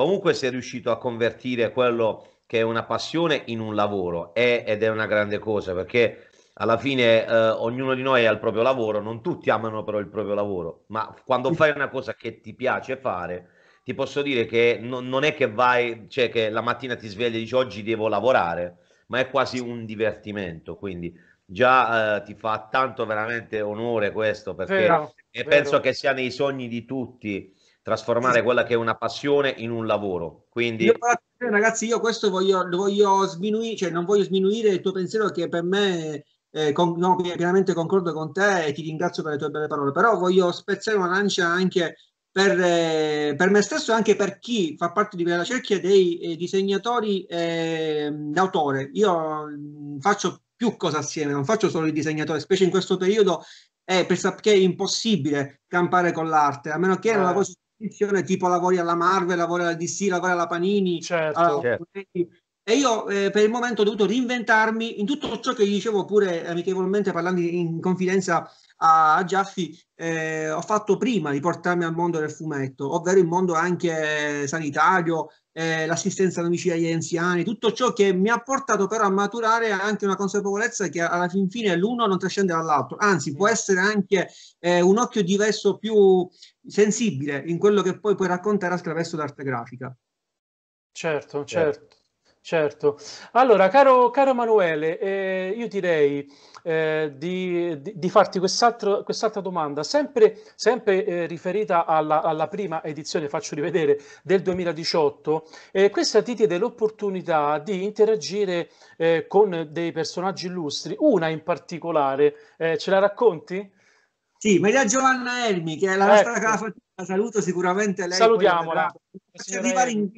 comunque sei riuscito a convertire quello che è una passione in un lavoro è, ed è una grande cosa perché alla fine eh, ognuno di noi ha il proprio lavoro, non tutti amano però il proprio lavoro, ma quando fai una cosa che ti piace fare, ti posso dire che no, non è che vai, cioè che la mattina ti svegli e dici oggi devo lavorare, ma è quasi un divertimento, quindi già eh, ti fa tanto veramente onore questo perché vero, penso vero. che sia nei sogni di tutti trasformare quella che è una passione in un lavoro. Quindi... Io, eh, ragazzi, io questo voglio, voglio sminuire, cioè non voglio sminuire il tuo pensiero che per me, eh, con, no, pienamente concordo con te e ti ringrazio per le tue belle parole, però voglio spezzare una lancia anche per, eh, per me stesso e anche per chi fa parte di quella cerchia dei eh, disegnatori ehm, d'autore. Io mh, mm, faccio più cose assieme, non faccio solo il disegnatore, specie in questo periodo è eh, perché è impossibile campare con l'arte, a meno che non eh. la cosa competizione tipo lavori alla Marvel, lavori alla DC, lavori alla Panini. Certo. Alla... certo. E io eh, per il momento ho dovuto reinventarmi in tutto ciò che dicevo pure amichevolmente parlando in confidenza a ah, Giaffi eh, ho fatto prima di portarmi al mondo del fumetto, ovvero il mondo anche sanitario, eh, l'assistenza domiciliare agli anziani, tutto ciò che mi ha portato però a maturare anche una consapevolezza che alla fin fine l'uno non trascende dall'altro, anzi può essere anche eh, un occhio diverso, più sensibile in quello che poi puoi raccontare attraverso l'arte grafica. Certo, certo. certo. Certo. Allora, caro, caro Manuele, eh, io direi eh, di, di, di, farti quest'altra quest domanda, sempre, sempre eh, riferita alla, alla, prima edizione, faccio rivedere, del 2018. Eh, questa ti diede l'opportunità di interagire eh, con dei personaggi illustri, una in particolare. Eh, ce la racconti? Sì, Maria Giovanna Elmi, che è la nostra ecco. casa, la saluto sicuramente lei. Salutiamola. Faccio arrivare in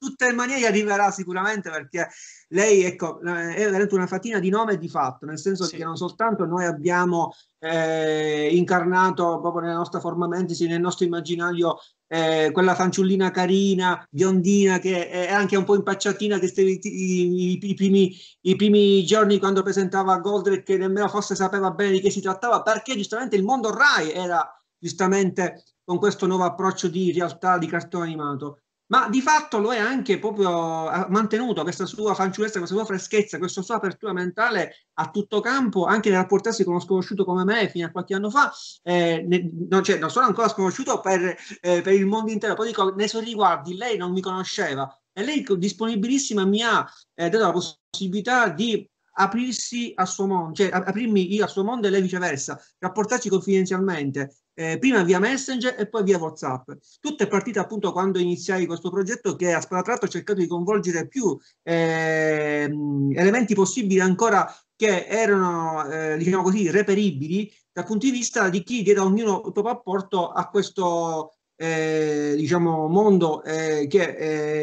tutta Tuttelmania gli arriverà sicuramente perché lei ecco, eh, è veramente una fatina di nome e di fatto, nel senso sì. che non soltanto noi abbiamo eh, incarnato proprio nella nostra forma mentis, nel nostro immaginario, eh, quella fanciullina carina, biondina, che è anche un po' impacciatina, che i, i, i, primi, i, primi, giorni quando presentava Goldrake che nemmeno forse sapeva bene di che si trattava, perché giustamente il mondo Rai era giustamente con questo nuovo approccio di realtà di cartone animato ma di fatto lo è anche proprio, ha mantenuto questa sua fanciullezza, questa sua freschezza, questa sua apertura mentale a tutto campo, anche nel rapportarsi con uno sconosciuto come me fino a qualche anno fa, eh, ne, non, cioè, non, sono ancora sconosciuto per, eh, per, il mondo intero, poi dico nei suoi riguardi, lei non mi conosceva e lei disponibilissima mi ha eh, dato la possibilità di aprirsi al suo mondo, cioè aprirmi io al suo mondo e lei viceversa, rapportarci confidenzialmente eh, prima via Messenger e poi via WhatsApp. Tutto è partito appunto quando iniziai questo progetto che a Spalatratto ha cercato di coinvolgere più eh, elementi possibili ancora che erano, eh, diciamo così, reperibili dal punto di vista di chi diede ognuno il proprio apporto a questo eh, diciamo, mondo eh, che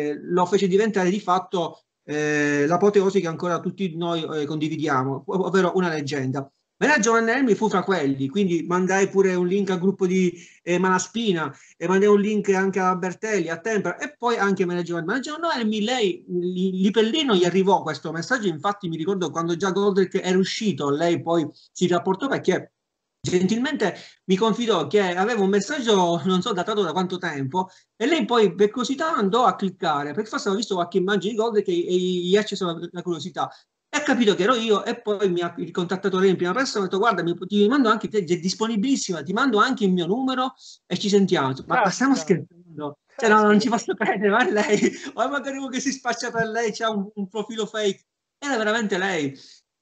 eh, lo fece diventare di fatto eh, l'apoteosi che ancora tutti noi eh, condividiamo, ovvero una leggenda. Ma la Giovanna Elmi fu fra quelli, quindi mandai pure un link al gruppo di eh, Malaspina e mandai un link anche a Bertelli, a Tempera e poi anche a Maria Giovanna. Ma Giovanna Elmi, lei, Lipellino gli arrivò questo messaggio, infatti mi ricordo quando già Goldrick era uscito, lei poi si rapportò perché gentilmente mi confidò che aveva un messaggio, non so datato da quanto tempo, e lei poi per curiosità andò a cliccare, perché forse aveva visto qualche immagine di Gold e gli accese la, la curiosità ha capito che ero io e poi mi ha ricontattato lei in prima persona e ha detto guarda mi, ti mando anche te, è disponibilissima, ti mando anche il mio numero e ci sentiamo. Ma, ma certo, stiamo certo. scherzando? Cioè no, non ci posso credere, ma è lei, o magari uno che si spaccia per lei, c'è un, un profilo fake. Era veramente lei.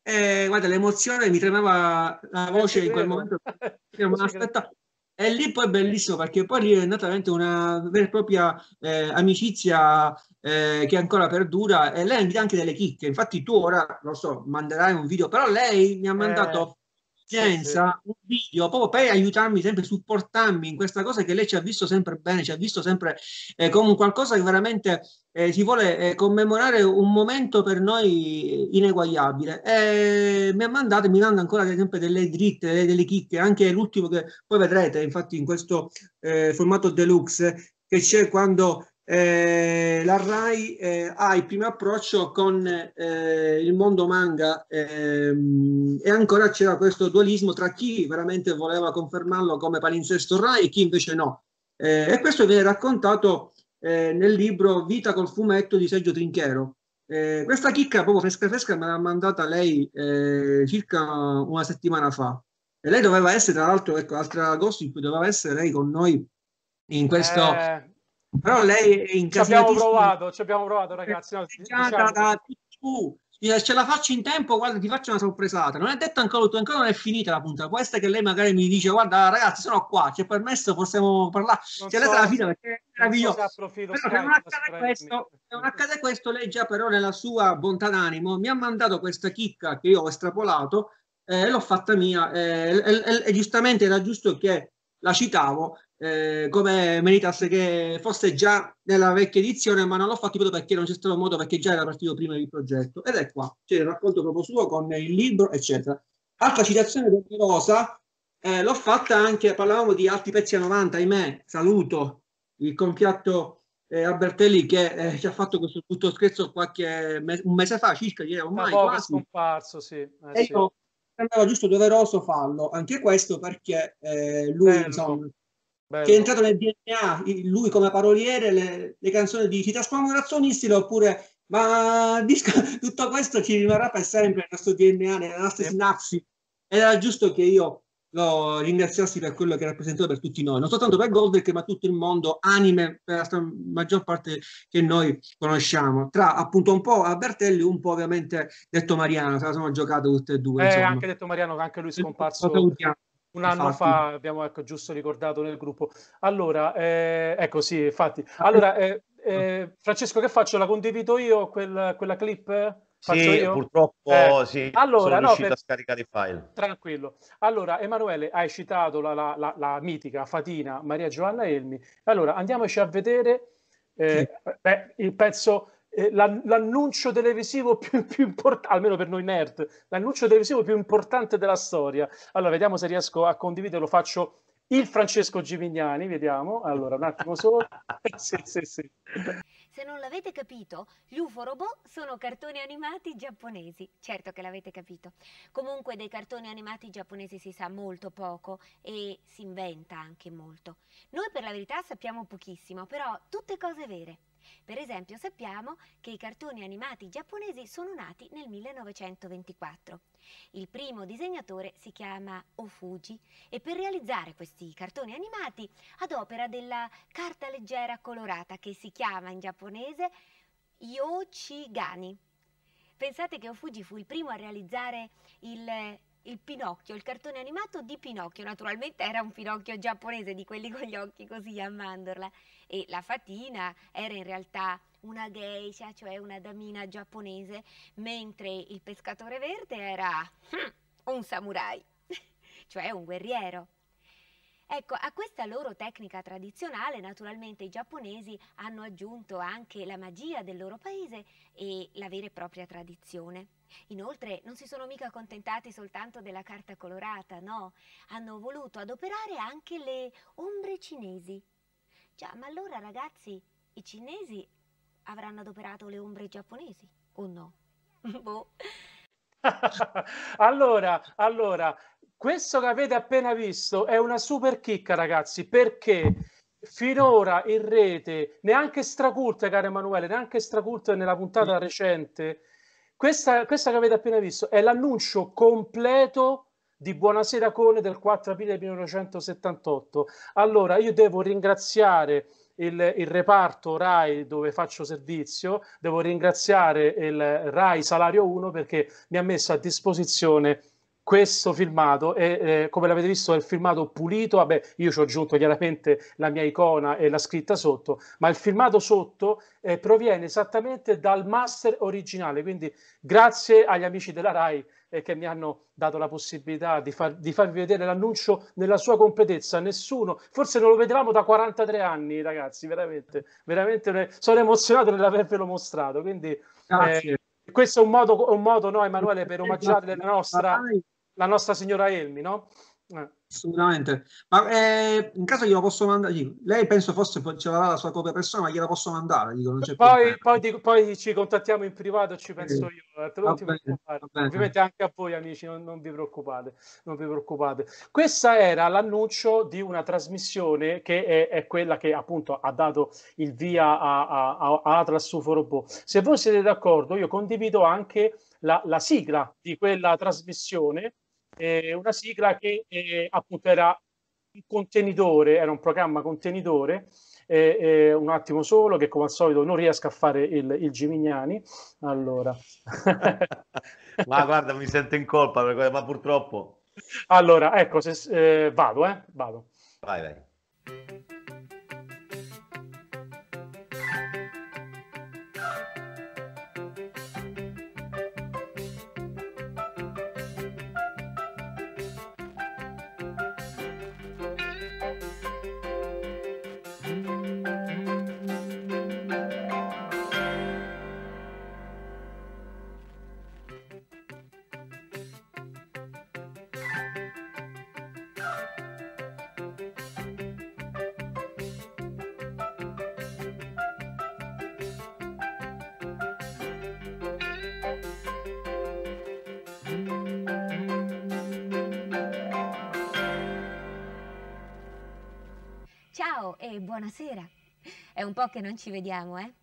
E, eh, guarda, l'emozione mi tremava la eh, voce in quel momento. Ma aspetta, e lì poi è bellissimo perché poi lì è nata veramente una vera e propria eh, amicizia eh, che ancora perdura e lei invita anche delle chicche. Infatti tu ora, non so, manderai un video, però lei mi ha eh. mandato senza un video proprio per aiutarmi sempre, supportarmi in questa cosa che lei ci ha visto sempre bene, ci ha visto sempre eh, con qualcosa che veramente eh, si vuole eh, commemorare un momento per noi ineguagliabile. E eh, mi ha mandato, mi manda ancora ad esempio delle dritte, delle, delle chicche, anche l'ultimo che poi vedrete, infatti in questo eh, formato deluxe, che c'è quando eh, la RAI eh, ha il primo approccio con eh, il mondo manga ehm, e ancora c'era questo dualismo tra chi veramente voleva confermarlo come palinsesto RAI e chi invece no. Eh, e questo viene raccontato eh, nel libro Vita col fumetto di Sergio Trinchero. Eh, questa chicca proprio fresca fresca me l'ha mandata lei circa una settimana fa e lei doveva essere tra l'altro ecco, altra cui doveva essere lei con noi in questo però lei è incasinatissima. Ci abbiamo provato, ci abbiamo provato ragazzi. No, diciamo... da TV. Ce la faccio in tempo, guarda, ti faccio una sorpresata. Non è detto ancora tutto, ancora non è finita la puntata. Può essere che lei magari mi dice, guarda ragazzi, sono qua, ci è permesso, possiamo parlare. Non cioè, so, alla fine perché è meraviglioso. però, se non accade questo, se non accade questo, lei già però nella sua bontà d'animo mi ha mandato questa chicca che io ho estrapolato eh, l'ho fatta mia eh, e eh, eh, giustamente era giusto che la citavo eh, come meritasse che fosse già nella vecchia edizione, ma non l'ho fatto proprio perché non c'è stato modo, perché già era partito prima il progetto. Ed è qua, c'è il racconto proprio suo con il libro, eccetera. Altra citazione doverosa, eh, l'ho fatta anche, parlavamo di alti pezzi a 90, ahimè, saluto il compiatto eh, Albertelli che eh, ci ha fatto questo brutto scherzo qualche mes- un mese fa, circa ieri ormai. Da poco scomparso, sì. Eh, ecco, sì sembrava giusto doveroso farlo, anche questo perché eh, lui, bello, insomma, bello. che è entrato nel DNA, lui come paroliere, le, le canzoni di città trasformiamo oppure ma disco, tutto questo ci rimarrà per sempre nel nostro DNA, nelle nostre sì. sinapsi. Ed era giusto che io lo ringraziarsi per quello che rappresentò per tutti noi, non soltanto per Goldrick, ma tutto il mondo anime per la maggior parte che noi conosciamo, tra appunto un po' a Bertelli, un po' ovviamente Detto Mariano, se la sono giocate tutte e due. Eh, anche Detto Mariano, anche lui è scomparso un anno infatti. fa abbiamo ecco, giusto ricordato nel gruppo. Allora, eh, ecco sì, infatti. Allora, eh, eh, Francesco, che faccio? La condivido io quel, quella clip? Sì, purtroppo eh, sì, allora, sono no, per... a scaricare i file. Tranquillo. Allora, Emanuele, hai citato la, la, la, la mitica Fatina Maria Giovanna Elmi. Allora, andiamoci a vedere eh, sì. beh, il pezzo eh, l'annuncio televisivo più, più importante, almeno per noi nerd, l'annuncio televisivo più importante della storia. Allora, vediamo se riesco a condividerlo. Faccio il Francesco Givignani, vediamo. Allora, un attimo solo. sì, sì, sì. Se non l'avete capito, gli UFO robot sono cartoni animati giapponesi. Certo che l'avete capito. Comunque dei cartoni animati giapponesi si sa molto poco e si inventa anche molto. Noi per la verità sappiamo pochissimo, però tutte cose vere. Per esempio sappiamo che i cartoni animati giapponesi sono nati nel 1924. Il primo disegnatore si chiama Ofuji e per realizzare questi cartoni animati adopera della carta leggera colorata che si chiama in giapponese Yoshigani. Pensate che Ofuji fu il primo a realizzare il il Pinocchio, il cartone animato di Pinocchio, naturalmente era un Pinocchio giapponese di quelli con gli occhi così a mandorla e la fatina era in realtà una geisha, cioè una damina giapponese, mentre il pescatore verde era hm, un samurai, cioè un guerriero. Ecco, a questa loro tecnica tradizionale naturalmente i giapponesi hanno aggiunto anche la magia del loro paese e la vera e propria tradizione. Inoltre non si sono mica accontentati soltanto della carta colorata, no, hanno voluto adoperare anche le ombre cinesi. Già, ma allora ragazzi, i cinesi avranno adoperato le ombre giapponesi o no? boh. allora, allora, questo che avete appena visto è una super chicca, ragazzi, perché finora in rete, neanche Stracult, caro Emanuele, neanche Stracult nella puntata recente questa, questa che avete appena visto è l'annuncio completo di Buonasera Cone del 4 aprile 1978. Allora, io devo ringraziare il, il, reparto RAI dove faccio servizio, devo ringraziare il RAI Salario 1 perché mi ha messo a disposizione questo filmato è, eh, come l'avete visto, è il filmato pulito. Vabbè, io ci ho aggiunto chiaramente la mia icona e la scritta sotto, ma il filmato sotto eh, proviene esattamente dal master originale. Quindi, grazie agli amici della RAI eh, che mi hanno dato la possibilità di, far, di, farvi vedere l'annuncio nella sua completezza. Nessuno, forse non lo vedevamo da 43 anni, ragazzi, veramente, veramente sono emozionato nell'avervelo mostrato. Quindi, grazie eh, questo è un modo, un modo no, Emanuele, per omaggiare la nostra la nostra signora Elmi, no? Eh. Assolutamente, ma eh, in caso glielo posso mandare, lei penso forse ce l'avrà la sua copia persona, ma gliela posso mandare. Dico, poi, poi, dico, poi, ci contattiamo in privato, ci penso io. Eh, bene, Ovviamente anche a voi, amici, non, non, vi non, vi preoccupate, Questa era l'annuncio di una trasmissione che è, è, quella che appunto ha dato il via a, a, a, a Atlas Uforobo. Se voi siete d'accordo, io condivido anche la, la sigla di quella trasmissione eh, una sigla che eh, appunto era un contenitore, era un programma contenitore, eh, eh un attimo solo che come al solito non riesco a fare il, il Gimignani, allora. ma guarda mi sento in colpa, perché, ma purtroppo. Allora, ecco, se, eh, vado, eh, vado. Vai, vai. e buonasera. È un po' che non ci vediamo, eh?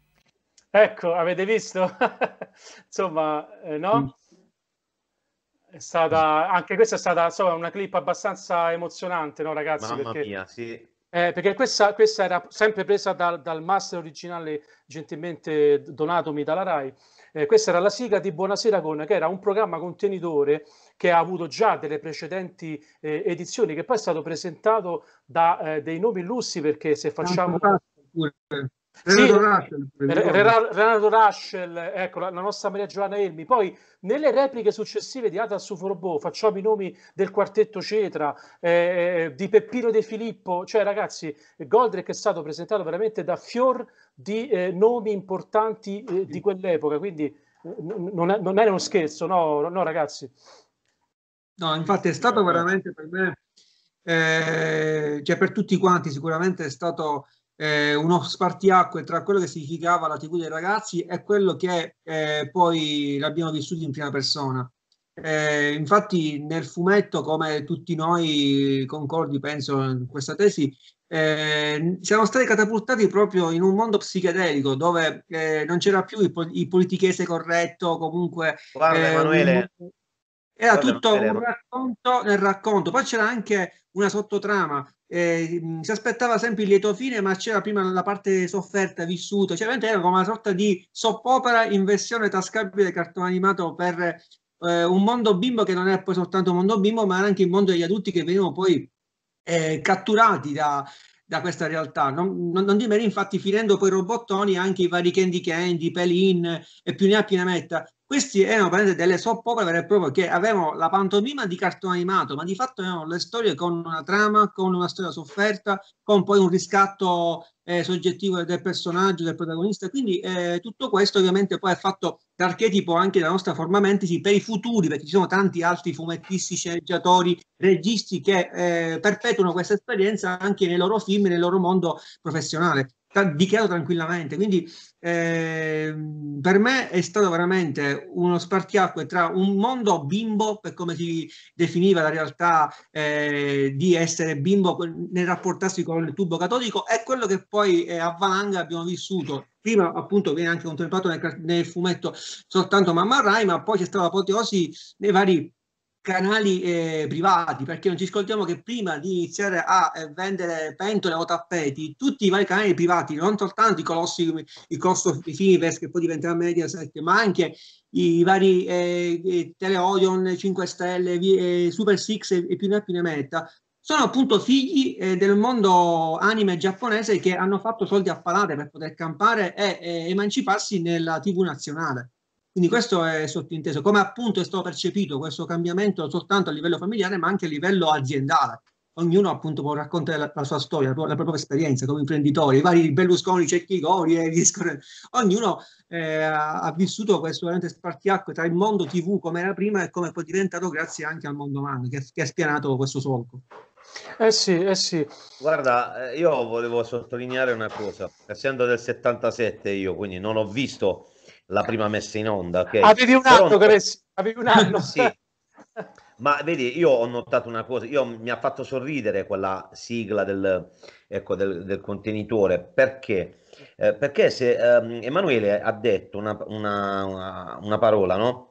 Ecco, avete visto? insomma, eh, no? Mm. È stata, anche questa è stata insomma, una clip abbastanza emozionante, no ragazzi? Mamma perché... mia, sì. Eh, perché questa, questa, era sempre presa dal, dal, master originale gentilmente donatomi dalla RAI. Eh, questa era la sigla di Buonasera con, che era un programma contenitore che ha avuto già delle precedenti eh, edizioni, che poi è stato presentato da eh, dei nomi illussi perché se facciamo... Renato, sì, Renato Russell, ecco la, la, nostra Maria Giovanna Elmi. Poi nelle repliche successive di su Suforbo facciamo i nomi del quartetto Cetra, eh, eh, di Peppino De Filippo, cioè ragazzi, Goldrick è stato presentato veramente da fior di eh, nomi importanti eh, di quell'epoca, quindi eh, non, è, non, era uno scherzo, no, no ragazzi. No, infatti è stato eh, veramente per me, eh, cioè per tutti quanti sicuramente è stato eh, uno spartiacque tra quello che significava la TV dei ragazzi e quello che eh, poi l'abbiamo vissuto in prima persona. Eh, infatti nel fumetto, come tutti noi concordi, penso in questa tesi, eh, siamo stati catapultati proprio in un mondo psichedelico dove eh, non c'era più il, il, politichese corretto, comunque... Guarda eh, Emanuele, un... Era tutto un racconto nel racconto, poi c'era anche una sottotrama. Eh, mm, si aspettava sempre il lieto fine, ma c'era prima la parte sofferta, vissuta, cioè veramente era come una sorta di soppopera in versione tascabile cartone animato per eh, un mondo bimbo che non era poi soltanto un mondo bimbo, ma era anche il mondo degli adulti che venivano poi eh, catturati da, da questa realtà. Non, non, non dimeri, infatti, finendo poi i robottoni, anche i vari Candy Candy, Pelin e più ne ha più ne metta, questi erano praticamente delle soap opera vere e proprie che avevano la pantomima di cartone animato, ma di fatto erano le storie con una trama, con una storia sofferta, con poi un riscatto eh, soggettivo del personaggio, del protagonista. Quindi eh, tutto questo ovviamente poi è fatto archetipo anche della nostra forma mentisi per i futuri, perché ci sono tanti altri fumettisti, sceneggiatori, registi che eh, perpetuano questa esperienza anche nei loro film, nel loro mondo professionale dichiaro tranquillamente. Quindi eh, per me è stato veramente uno spartiacque tra un mondo bimbo, per come si definiva la realtà eh, di essere bimbo nel rapportarsi con il tubo catodico, e quello che poi eh, a Valanga abbiamo vissuto. Prima appunto viene anche contemplato nel, nel fumetto soltanto Mamma Rai, ma poi c'è stata l'apoteosi nei vari canali eh, privati, perché non ci scordiamo che prima di iniziare a eh, vendere pentole o tappeti, tutti i vari canali privati, non soltanto i colossi, il costo di Finivest che poi diventerà Mediaset, ma anche i vari eh, eh Teleodion, 5 Stelle, eh, Super Six e, e più ne più ne metta, sono appunto figli eh, del mondo anime giapponese che hanno fatto soldi a palate per poter campare e, e eh, emanciparsi nella TV nazionale. Quindi questo è sottinteso, come appunto è stato percepito questo cambiamento soltanto a livello familiare ma anche a livello aziendale. Ognuno appunto può raccontare la, la sua storia, la, la, propria esperienza come imprenditore, i vari Berlusconi, Cecchigori e eh, gli Ognuno eh, ha vissuto questo veramente spartiacque tra il mondo TV come era prima e come poi è diventato grazie anche al mondo manga che, che ha spianato questo solco. Eh sì, eh sì. Guarda, eh, io volevo sottolineare una cosa, essendo del 77 io, quindi non ho visto la prima messa in onda. Okay? Avevi un anno, Però... avevi un anno. sì. Ma vedi, io ho notato una cosa, io, mi ha fatto sorridere quella sigla del, ecco, del, del contenitore, perché? Eh, perché se eh, Emanuele ha detto una, una, una, parola, no?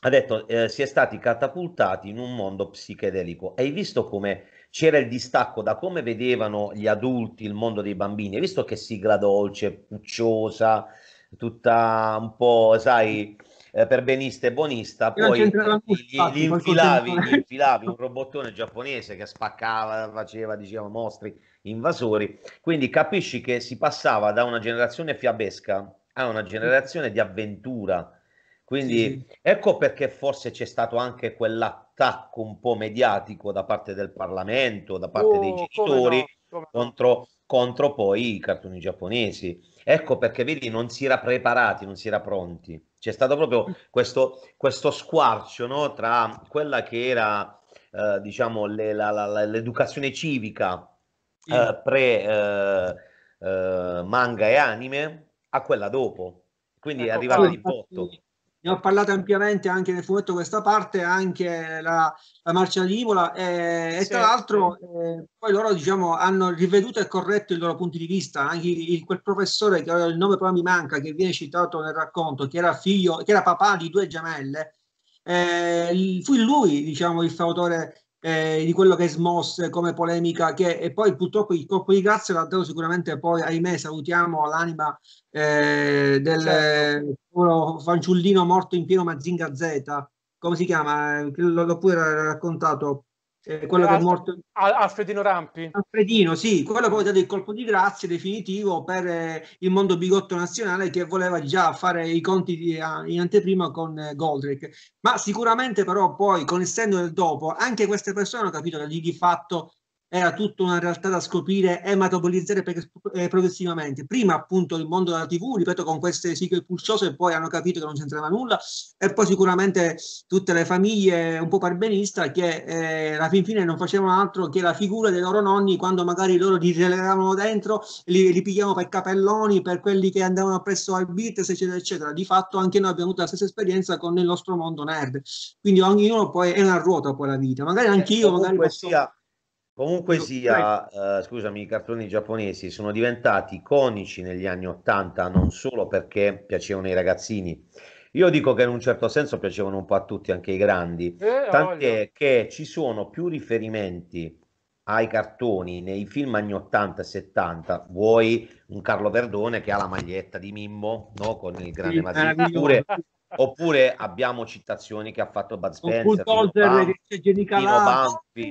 Ha detto eh, si è stati catapultati in un mondo psichedelico. Hai visto come c'era il distacco da come vedevano gli adulti il mondo dei bambini? Hai visto che sigla dolce, pucciosa, tutta un po', sai, eh, per benista e bonista, poi gli, gli, infilavi, gli, infilavi, un robottone giapponese che spaccava, faceva, diceva, mostri invasori. Quindi capisci che si passava da una generazione fiabesca a una generazione di avventura. Quindi sì. ecco perché forse c'è stato anche quell'attacco un po' mediatico da parte del Parlamento, da parte oh, dei genitori no, come no. Contro, contro poi i cartoni giapponesi Ecco perché, vedi, non si era preparati, non si era pronti. C'è stato proprio mm. questo, questo squarcio no? tra quella che era, eh, diciamo, le, la, la, l'educazione civica eh, pre eh, eh, manga e anime a quella dopo. Quindi ecco, arrivava ah, di botto ne ho parlato ampiamente anche nel fumetto questa parte, anche la, la marcia livola e, sì, e, tra certo. l'altro sì. eh, poi loro diciamo hanno riveduto e corretto il loro punto di vista, anche il, quel professore che il nome però mi manca, che viene citato nel racconto, che era figlio, che era papà di due gemelle, eh, fu lui diciamo il fautore eh, di quello che è smosse come polemica che e poi purtroppo il colpo di grazia l'ha dato sicuramente poi ahimè salutiamo l'anima eh, del certo. fanciullino morto in pieno Mazinga Z come si chiama? L'ho pure raccontato eh, quello che è morto Alfredino Rampi Alfredino sì quello che ha dato il colpo di grazia definitivo per eh, il mondo bigotto nazionale che voleva già fare i conti di, in anteprima con eh, Goldrake ma sicuramente però poi con il senno del dopo anche queste persone hanno capito che di fatto era tutta una realtà da scoprire e metabolizzare eh, progressivamente. Prima appunto il mondo della TV, ripeto, con queste sigle pulciose, poi hanno capito che non c'entrava nulla, e poi sicuramente tutte le famiglie un po' parbenista che eh, alla fin fine non facevano altro che la figura dei loro nonni quando magari loro li rilevavano dentro, li, li pigliavano per capelloni, per quelli che andavano presso al beat, eccetera, eccetera. Di fatto anche noi abbiamo avuto la stessa esperienza con il nostro mondo nerd. Quindi ognuno poi è una ruota poi la vita. Magari anche io, certo, magari... Posso... Sia Comunque sia, eh, scusami, i cartoni giapponesi sono diventati iconici negli anni Ottanta, non solo perché piacevano ai ragazzini. Io dico che in un certo senso piacevano un po' a tutti, anche ai grandi, eh, tant'è voglio. che ci sono più riferimenti ai cartoni nei film anni 80 e 70 vuoi un Carlo Verdone che ha la maglietta di Mimmo no? con il grande sì, Mazzini Oppure abbiamo citazioni che ha fatto Bud Spencer, Banfi,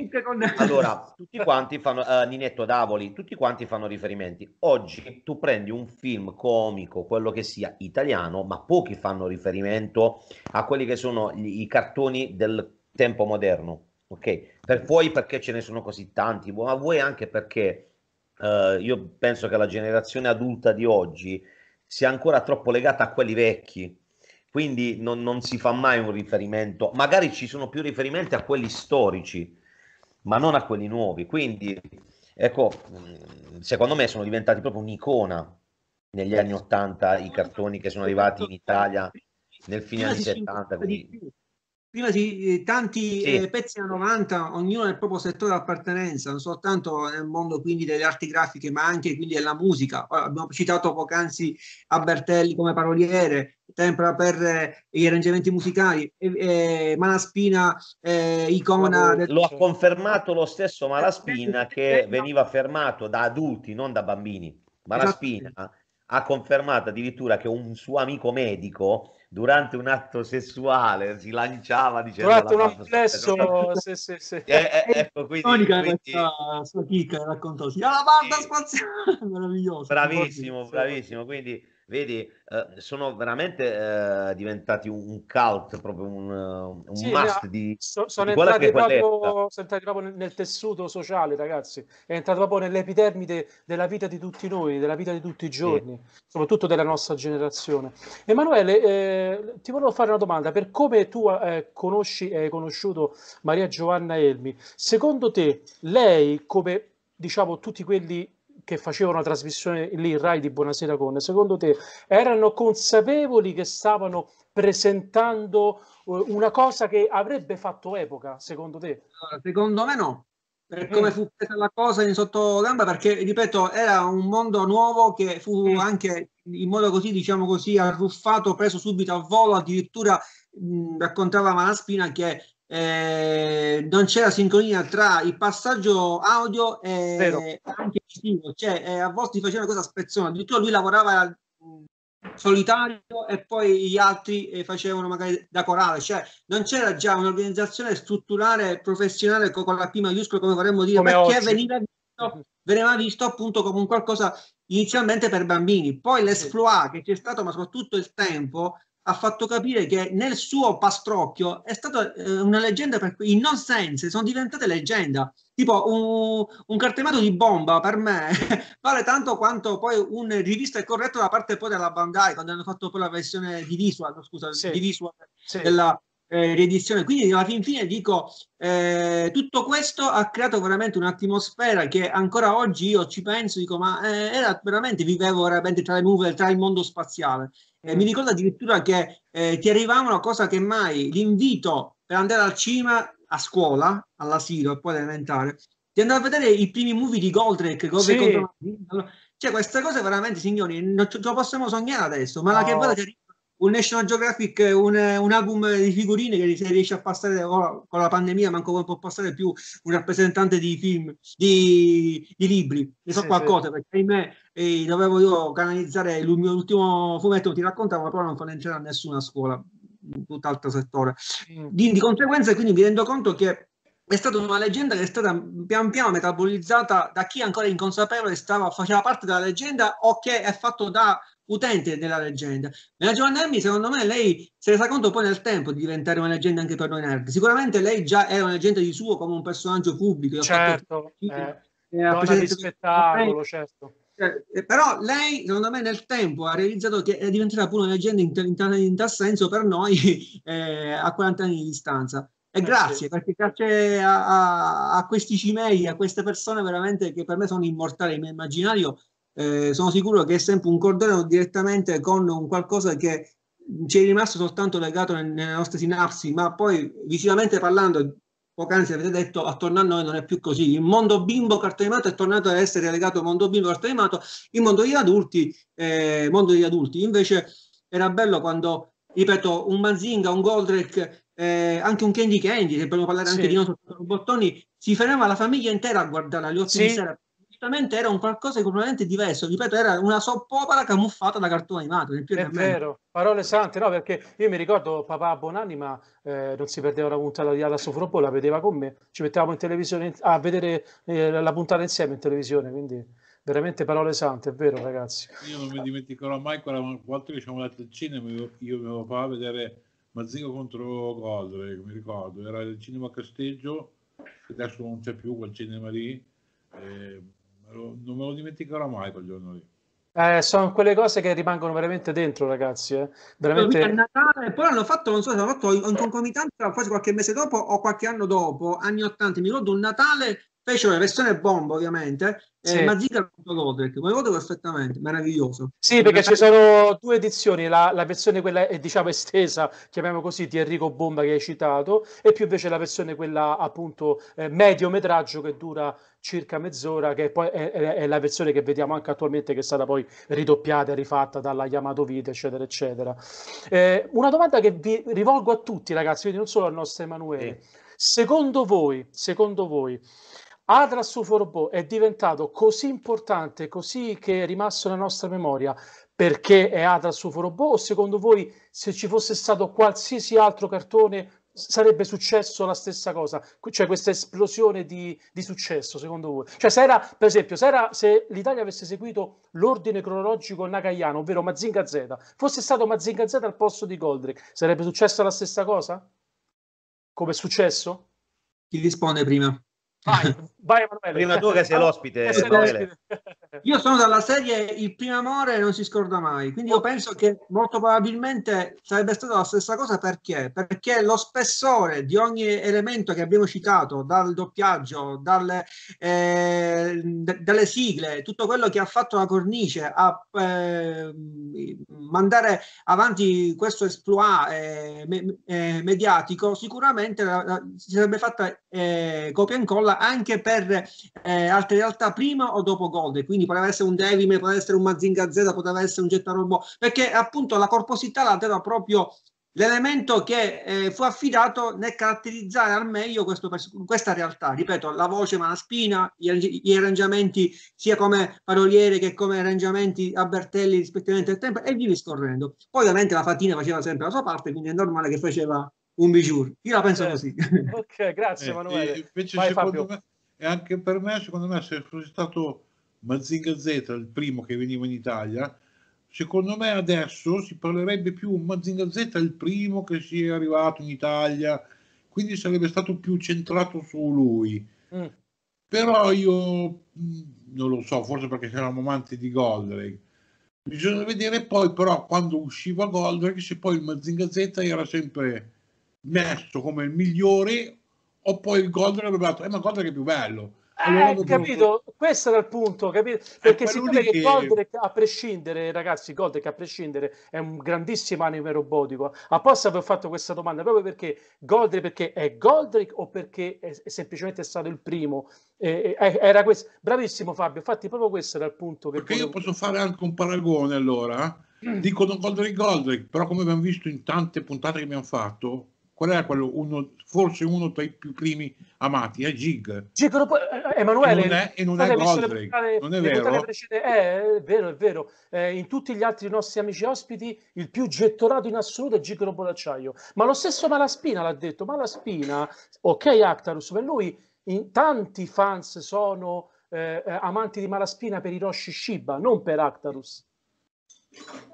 con... allora tutti quanti fanno uh, Ninetto Davoli, tutti quanti fanno riferimenti. Oggi tu prendi un film comico, quello che sia italiano, ma pochi fanno riferimento a quelli che sono gli, i cartoni del tempo moderno. Ok, per voi perché ce ne sono così tanti, ma voi anche perché uh, io penso che la generazione adulta di oggi sia ancora troppo legata a quelli vecchi quindi non, non, si fa mai un riferimento, magari ci sono più riferimenti a quelli storici, ma non a quelli nuovi, quindi ecco, mm, secondo me sono diventati proprio un'icona negli anni 80 i cartoni che sono arrivati in Italia nel fine anni 70. Quindi prima si, eh, tanti sì. eh, pezzi da 90, ognuno nel proprio settore di appartenenza, non soltanto nel mondo quindi delle arti grafiche, ma anche quindi della musica. Ora, abbiamo citato poc'anzi Albertelli come paroliere, Tempra per eh, gli arrangiamenti musicali, eh, Malaspina, eh, icona. Del... Lo ha confermato lo stesso Malaspina eh, che veniva fermato da adulti, non da bambini. Malaspina esatto. ha confermato addirittura che un suo amico medico durante un atto sessuale si lanciava dicendo durante un amplesso cioè, no? sì, sì, Eh, eh, ecco quindi, Monica quindi... questa sua chicca raccontò la ah, banda sì. spaziale meraviglioso bravissimo bravissimo quindi vedi, eh, sono veramente eh, diventati un cult, proprio un, eh, un sì, must no, di, so, sono, di entrati proprio, sono, entrati proprio, nel tessuto sociale, ragazzi, è entrato proprio nell'epidermide della vita di tutti noi, della vita di tutti i giorni, sì. soprattutto della nostra generazione. Emanuele, eh, ti volevo fare una domanda, per come tu eh, conosci e hai conosciuto Maria Giovanna Elmi, secondo te lei, come diciamo tutti quelli che facevano la trasmissione lì Rai di Buonasera Conte, secondo te erano consapevoli che stavano presentando eh, una cosa che avrebbe fatto epoca, secondo te? Allora, secondo me no, per mm. come fu presa la cosa in sottogamba, perché ripeto, era un mondo nuovo che fu mm. anche in modo così, diciamo così, arruffato, preso subito a volo. Addirittura mh, mm, raccontava Malaspina che eh, non c'era sincronia tra il passaggio audio e Vero. anche visivo, cioè eh, a volte faceva una cosa spezzona, addirittura lui lavorava mm, solitario e poi gli altri eh, facevano magari da corale, cioè non c'era già un'organizzazione strutturale professionale con, con la P maiuscola come vorremmo dire, come perché veniva visto, veniva visto appunto come un qualcosa inizialmente per bambini, poi l'esploa che c'è stato, ma soprattutto il tempo ha fatto capire che nel suo pastrocchio è stata eh, una leggenda per cui i non sense sono diventate leggenda. Tipo un, un cartemato di bomba per me vale tanto quanto poi un rivista è corretto da parte poi della Bandai quando hanno fatto poi la versione di visual, no, scusa, sì. di visual sì. della eh, riedizione. Quindi alla fin fine dico eh, tutto questo ha creato veramente un'atmosfera che ancora oggi io ci penso, dico ma eh, era veramente, vivevo veramente tra le nuvole, tra il mondo spaziale. Eh, mi ricordo addirittura che eh, ti arrivava una cosa che mai, l'invito per andare al cinema a scuola, all'asilo e poi all'elementare, di andare a vedere i primi movie di Goldrake, sì. contro... Cioè, queste cose veramente, signori, non ce, ce possiamo sognare adesso, ma no. la che vada ti arriva un National Geographic, un, un, album di figurine che se riesce a passare con la pandemia, manco può passare più un rappresentante di film, di, di libri, ne so sì, qualcosa, sì. perché ahimè eh, dovevo io canalizzare il mio ultimo fumetto, ti raccontavo, però non fa entrare a nessuna scuola, in tutt'altro settore. Mm. Di, di conseguenza quindi mi rendo conto che è stata una leggenda che è stata pian piano metabolizzata da chi ancora inconsapevole stava, faceva parte della leggenda o che è fatto da utente della leggenda. Nella Giovanna Elmi, secondo me, lei si è resa conto poi nel tempo di diventare una leggenda anche per noi nerd. Sicuramente lei già era una leggenda di suo come un personaggio pubblico. Certo, fatto... eh, a di spettacolo, certo. Eh, eh, però lei, secondo me, nel tempo ha realizzato che è diventata pure una leggenda in, in, in tal senso per noi eh, a 40 anni di distanza. E eh grazie, sì. perché grazie a, a, a, questi cimeli, a queste persone veramente che per me sono immortali il mio immaginario, eh, sono sicuro che è sempre un cordone direttamente con un qualcosa che ci è rimasto soltanto legato nelle nostre sinapsi, ma poi visivamente parlando, poc'anzi avete detto, attorno a noi non è più così. Il mondo bimbo cartonimato è tornato ad essere legato al mondo bimbo cartonimato, il mondo degli adulti, eh, mondo degli adulti. Invece era bello quando, ripeto, un Mazinga, un Goldrake, eh, anche un Candy Candy, se vogliamo parlare sì. anche di non soltanto bottoni, si fermava la famiglia intera a guardare alle 8 sì. di sera effettivamente era un qualcosa di completamente diverso. Ripeto, era una soppopera camuffata da cartone animato. Più È vero, parole sante, no? Perché io mi ricordo papà Bonanni, ma eh, non si perdeva una puntata di Alas Frobo, la vedeva con me, ci mettevamo in televisione a vedere eh, la puntata insieme in televisione, quindi veramente parole sante, è vero ragazzi. Io non mi dimenticherò mai quella volta che siamo andati al cinema, io, io mi avevo fatto vedere Mazzico contro Godre, eh, mi ricordo, era il cinema Casteggio, adesso non c'è più quel cinema lì, eh, non me lo dimenticherò mai quel giorno lì. Eh, sono quelle cose che rimangono veramente dentro, ragazzi. Eh. Veramente... A Natale, poi l'hanno fatto, non so se l'hanno fatto in concomitanza, quasi qualche mese dopo o qualche anno dopo, anni 80. Mi ricordo un Natale fece una versione bomba ovviamente eh, sì. eh, ma Zika contro Godric come voto perfettamente meraviglioso sì perché ci sono due edizioni la, la versione quella eh, diciamo estesa chiamiamo così di Enrico Bomba che hai citato e più invece la versione quella appunto eh, medio metraggio che dura circa mezz'ora che poi è, è, è, la versione che vediamo anche attualmente che è stata poi ridoppiata e rifatta dalla Yamato Vita eccetera eccetera eh, una domanda che vi rivolgo a tutti ragazzi quindi non solo al nostro Emanuele sì. secondo voi secondo voi Atlas UFO è diventato così importante, così che è rimasto nella nostra memoria perché è Atlas UFO o secondo voi se ci fosse stato qualsiasi altro cartone sarebbe successo la stessa cosa, cioè questa esplosione di, di successo secondo voi? Cioè se era, per esempio, se, era, se l'Italia avesse seguito l'ordine cronologico Nakayano, ovvero Mazinga Z, fosse stato Mazinga Z al posto di Goldrick, sarebbe successa la stessa cosa? Come è successo? Chi risponde prima? Vai, Vai Emanuele. Prima tu che sei ah, l'ospite. Sei Io sono dalla serie Il primo amore non si scorda mai, quindi io oh. penso che molto probabilmente sarebbe stata la stessa cosa perché? Perché lo spessore di ogni elemento che abbiamo citato, dal doppiaggio, dalle, eh, d- dalle sigle, tutto quello che ha fatto la cornice a eh, mandare avanti questo esploit eh, me- eh, mediatico, sicuramente si sarebbe fatta eh, copia e incolla anche per per eh, altre realtà prima o dopo Gold, quindi poteva essere un Devime, poteva essere un Mazinga Z, poteva essere un Getta perché appunto la corposità la dava proprio l'elemento che eh, fu affidato nel caratterizzare al meglio questo, questa realtà. Ripeto, la voce ma Malaspina, gli, gli arrangiamenti sia come paroliere che come arrangiamenti a Bertelli rispettivamente al tempo e via discorrendo. Poi ovviamente la fatina faceva sempre la sua parte, quindi è normale che faceva un bijou. Io la penso eh, così. Ok, grazie eh, Emanuele. Eh, Vai, Fabio. Me e anche per me, secondo me, se fosse stato Mazinga Z il primo che veniva in Italia, secondo me adesso si parlerebbe più Mazinga Z il primo che sia arrivato in Italia, quindi sarebbe stato più centrato su lui. Mm. Però io mm, non lo so, forse perché eravamo amanti di Goldrake. Bisogna vedere poi però quando usciva Goldrake se poi il Mazinga Z era sempre messo come il migliore o poi il gol dovrebbe altro. Eh, ma Goldrick è più bello. Eh, allora eh, capito? Più... Questo era il punto, capito? Perché si vede che, Goldrick, a prescindere, ragazzi, Goldrick a prescindere è un grandissimo anime robotico. Apposta vi ho fatto questa domanda proprio perché Goldrick perché è Goldrick o perché è, è semplicemente stato il primo? Eh, eh, eh era questo. Bravissimo Fabio, infatti proprio questo era il punto. Che perché volevo... io posso fare anche un paragone allora? Mm. Dicono Goldrick Goldrick, però come abbiamo visto in tante puntate che abbiamo fatto, qual era quello, uno, forse uno tra i più primi amati, è Gig. Gig non può, eh, eh, Emanuele, non è, e non è Goldrake, portare, non è vero. Precede, eh, è, vero, è vero. Eh, in tutti gli altri nostri amici ospiti, il più gettonato in assoluto è Gig Robo d'Acciaio. Ma lo stesso Malaspina l'ha detto, Malaspina, ok Actarus, per lui in, tanti fans sono eh, amanti di Malaspina per Hiroshi Shiba, non per Actarus.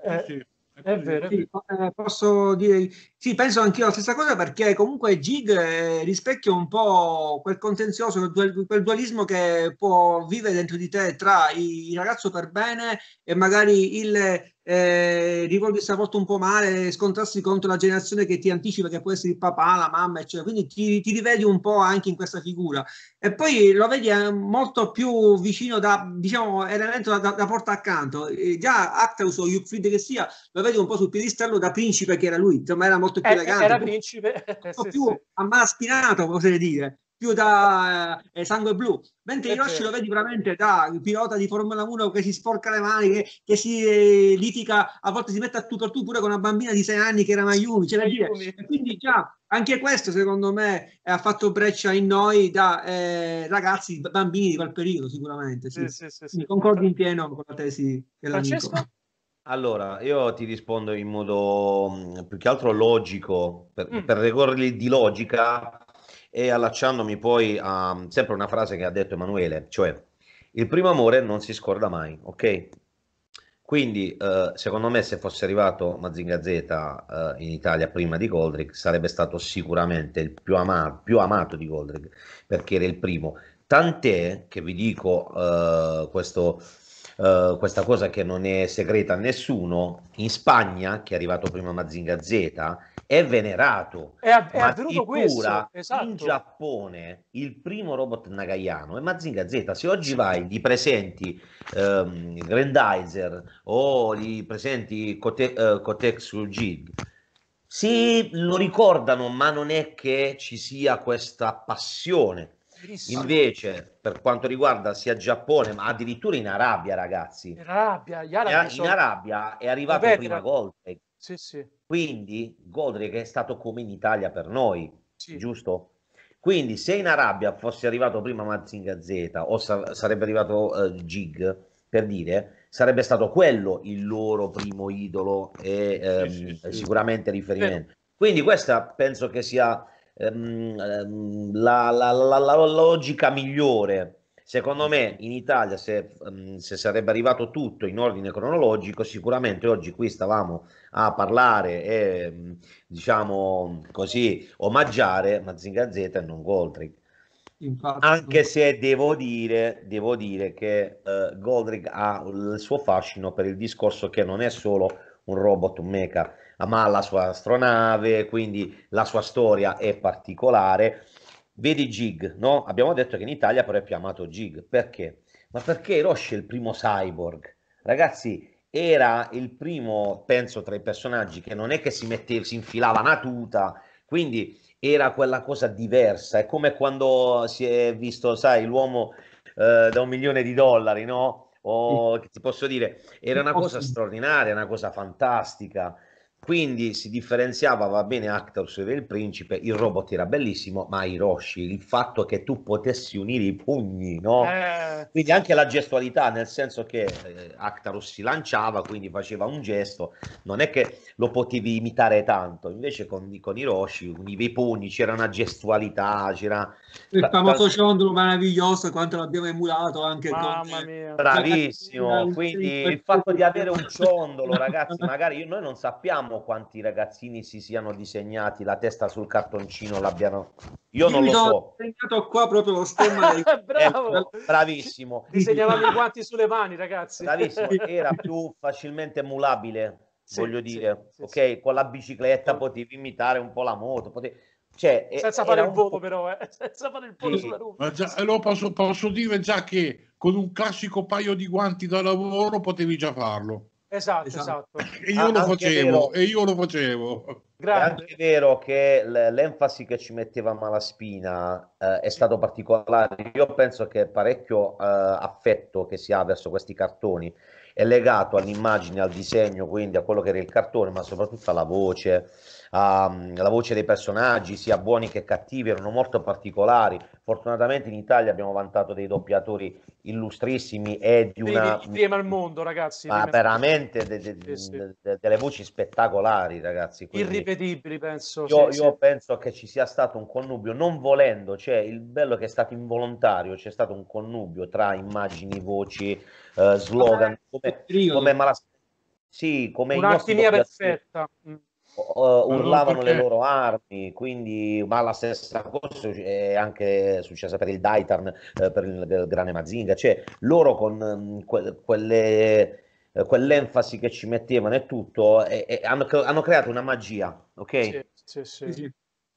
Eh, sì, sì. È vero. Sì, posso dire sì, penso anch'io la stessa cosa perché comunque Gig eh, rispecchia un po' quel contenzioso, quel dualismo che può vivere dentro di te tra il ragazzo per bene e magari il eh, rivolgersi a volte un po' male, scontrarsi contro la generazione che ti anticipa, che può essere il papà, la mamma, eccetera. Quindi ti, ti rivedi un po' anche in questa figura. E poi lo vedi eh, molto più vicino da, diciamo, elemento da, da, porta accanto. E già Actaus o Siegfried che sia, lo vedi un po' sul piedistallo da principe che era lui, insomma era molto molto più eh, eh, elegante. Era principe. Un po' più ammalastinato, potrei dire più da eh, sangue blu. Mentre eh, Hiroshi lo vedi veramente da pilota di Formula 1 che si sporca le mani, che, che si eh, litiga, a volte si mette a tu per tu pure con una bambina di sei anni che era Mayumi. Cioè, Mayumi. Quindi già anche questo secondo me ha fatto breccia in noi da eh, ragazzi, bambini di quel periodo sicuramente. Sì. Sì, sì, sì, sì. Concordi in pieno con la tesi dell'amico. Francesco? Allora, io ti rispondo in modo mhmm, più che altro logico, per, mm. di logica e allacciandomi poi a mhmm, sempre una frase che ha detto Emanuele, cioè il primo amore non si scorda mai, ok? Quindi eh, secondo me se fosse arrivato Mazinga Z eh, in Italia prima di Goldrick sarebbe stato sicuramente il più, ama- più amato di Goldrick perché era il primo. Tant'è che vi dico eh, questo eh, questa cosa che non è segreta a nessuno, in Spagna, che è arrivato prima Mazinga Z, è venerato. È, è avvenuto questo, esatto. In Giappone il primo robot Nagayano è Mazinga Z. Se oggi vai, gli presenti ehm, Grandizer o gli presenti Kote, eh, Kotetsu Jig, sì, lo ricordano, ma non è che ci sia questa passione Invece, per quanto riguarda sia Giappone, ma addirittura in Arabia, ragazzi, in Arabia, in sono... Arabia è arrivato Vabbè, prima Goldberg. Sì, sì. Quindi Goldberg è stato come in Italia per noi, sì. giusto? Quindi, se in Arabia fosse arrivato prima Mazinga Z o sa- sarebbe arrivato uh, eh, Gig, per dire, sarebbe stato quello il loro primo idolo e ehm, sicuramente riferimento. Quindi questa penso che sia Ehm, ehm, la, la, la, la, logica migliore. Secondo me in Italia se, ehm, se, sarebbe arrivato tutto in ordine cronologico, sicuramente oggi qui stavamo a parlare e diciamo così omaggiare Mazinga Z e non Goldrick. Infatti, anche se devo dire, devo dire che uh, Goldrick ha il suo fascino per il discorso che non è solo un robot un mecha, ma ha la sua astronave, quindi la sua storia è particolare. Vedi Gig, no? Abbiamo detto che in Italia però è più amato Gig. perché? Ma perché Hiroshi è il primo cyborg. Ragazzi, era il primo, penso, tra i personaggi che non è che si, mette, si infilava una tuta, quindi era quella cosa diversa. È come quando si è visto, sai, l'uomo eh, da un milione di dollari, no? O che ti posso dire, era una cosa straordinaria, una cosa fantastica. Quindi si differenziava, va bene, Actarus era il principe, il robot era bellissimo, ma Hiroshi, il fatto che tu potessi unire i pugni, no? Eh. Quindi anche la gestualità, nel senso che eh, Actarus si lanciava, quindi faceva un gesto, non è che lo potevi imitare tanto, invece con, con Hiroshi univi i pugni, c'era una gestualità, c'era il famoso ciondolo meraviglioso, quanto l'abbiamo emulato anche Mamma mia. Bravissimo, quindi il fatto di avere un ciondolo, ragazzi, magari io, noi non sappiamo quanti ragazzini si siano disegnati la testa sul cartoncino, l'abbiano... Io, non lo so. Ho disegnato qua proprio lo stemma. Del... Eh, Bravo. Eh, bravissimo. Disegnavamo i guanti sulle mani, ragazzi. Bravissimo, era più facilmente emulabile. Sì, voglio dire, sì, sì, ok, con la bicicletta potevi imitare un po' la moto, potevi... Cioè, eh. senza fare il volo, però, eh. senza fare il volo sì. sulla nube. Già, eh, posso, posso, dire già che con un classico paio di guanti da lavoro potevi già farlo. Esatto, esatto. esatto. E, io ah, facevo, e io lo facevo, Grande. È anche vero che l'enfasi che ci metteva Malaspina eh, è stato particolare. Io penso che parecchio eh, affetto che si ha verso questi cartoni è legato all'immagine, al disegno, quindi a quello che era il cartone, ma soprattutto alla voce uh, la voce dei personaggi, sia buoni che cattivi, erano molto particolari. Fortunatamente in Italia abbiamo vantato dei doppiatori illustrissimi e di una... Insieme al mondo, ragazzi. Ma veramente de, de, sì, sì. De, delle voci spettacolari, ragazzi. Quindi Irripetibili, penso. Io, sì, io penso che ci sia stato un connubio, non volendo, cioè il bello è che è stato involontario, c'è stato un connubio tra immagini, voci, eh, slogan, ah, come, come malas- sì, come un alchimia perfetta. Più Uh, urlavano perché... le loro armi, quindi, ma la stessa cosa è anche successa per il Daitan, eh, per il, il Grane Mazinga, cioè loro con mm, que- quelle, eh, quell'enfasi che ci mettevano e tutto, e, e hanno, hanno, creato una magia, ok? Sì, sì, sì. sì.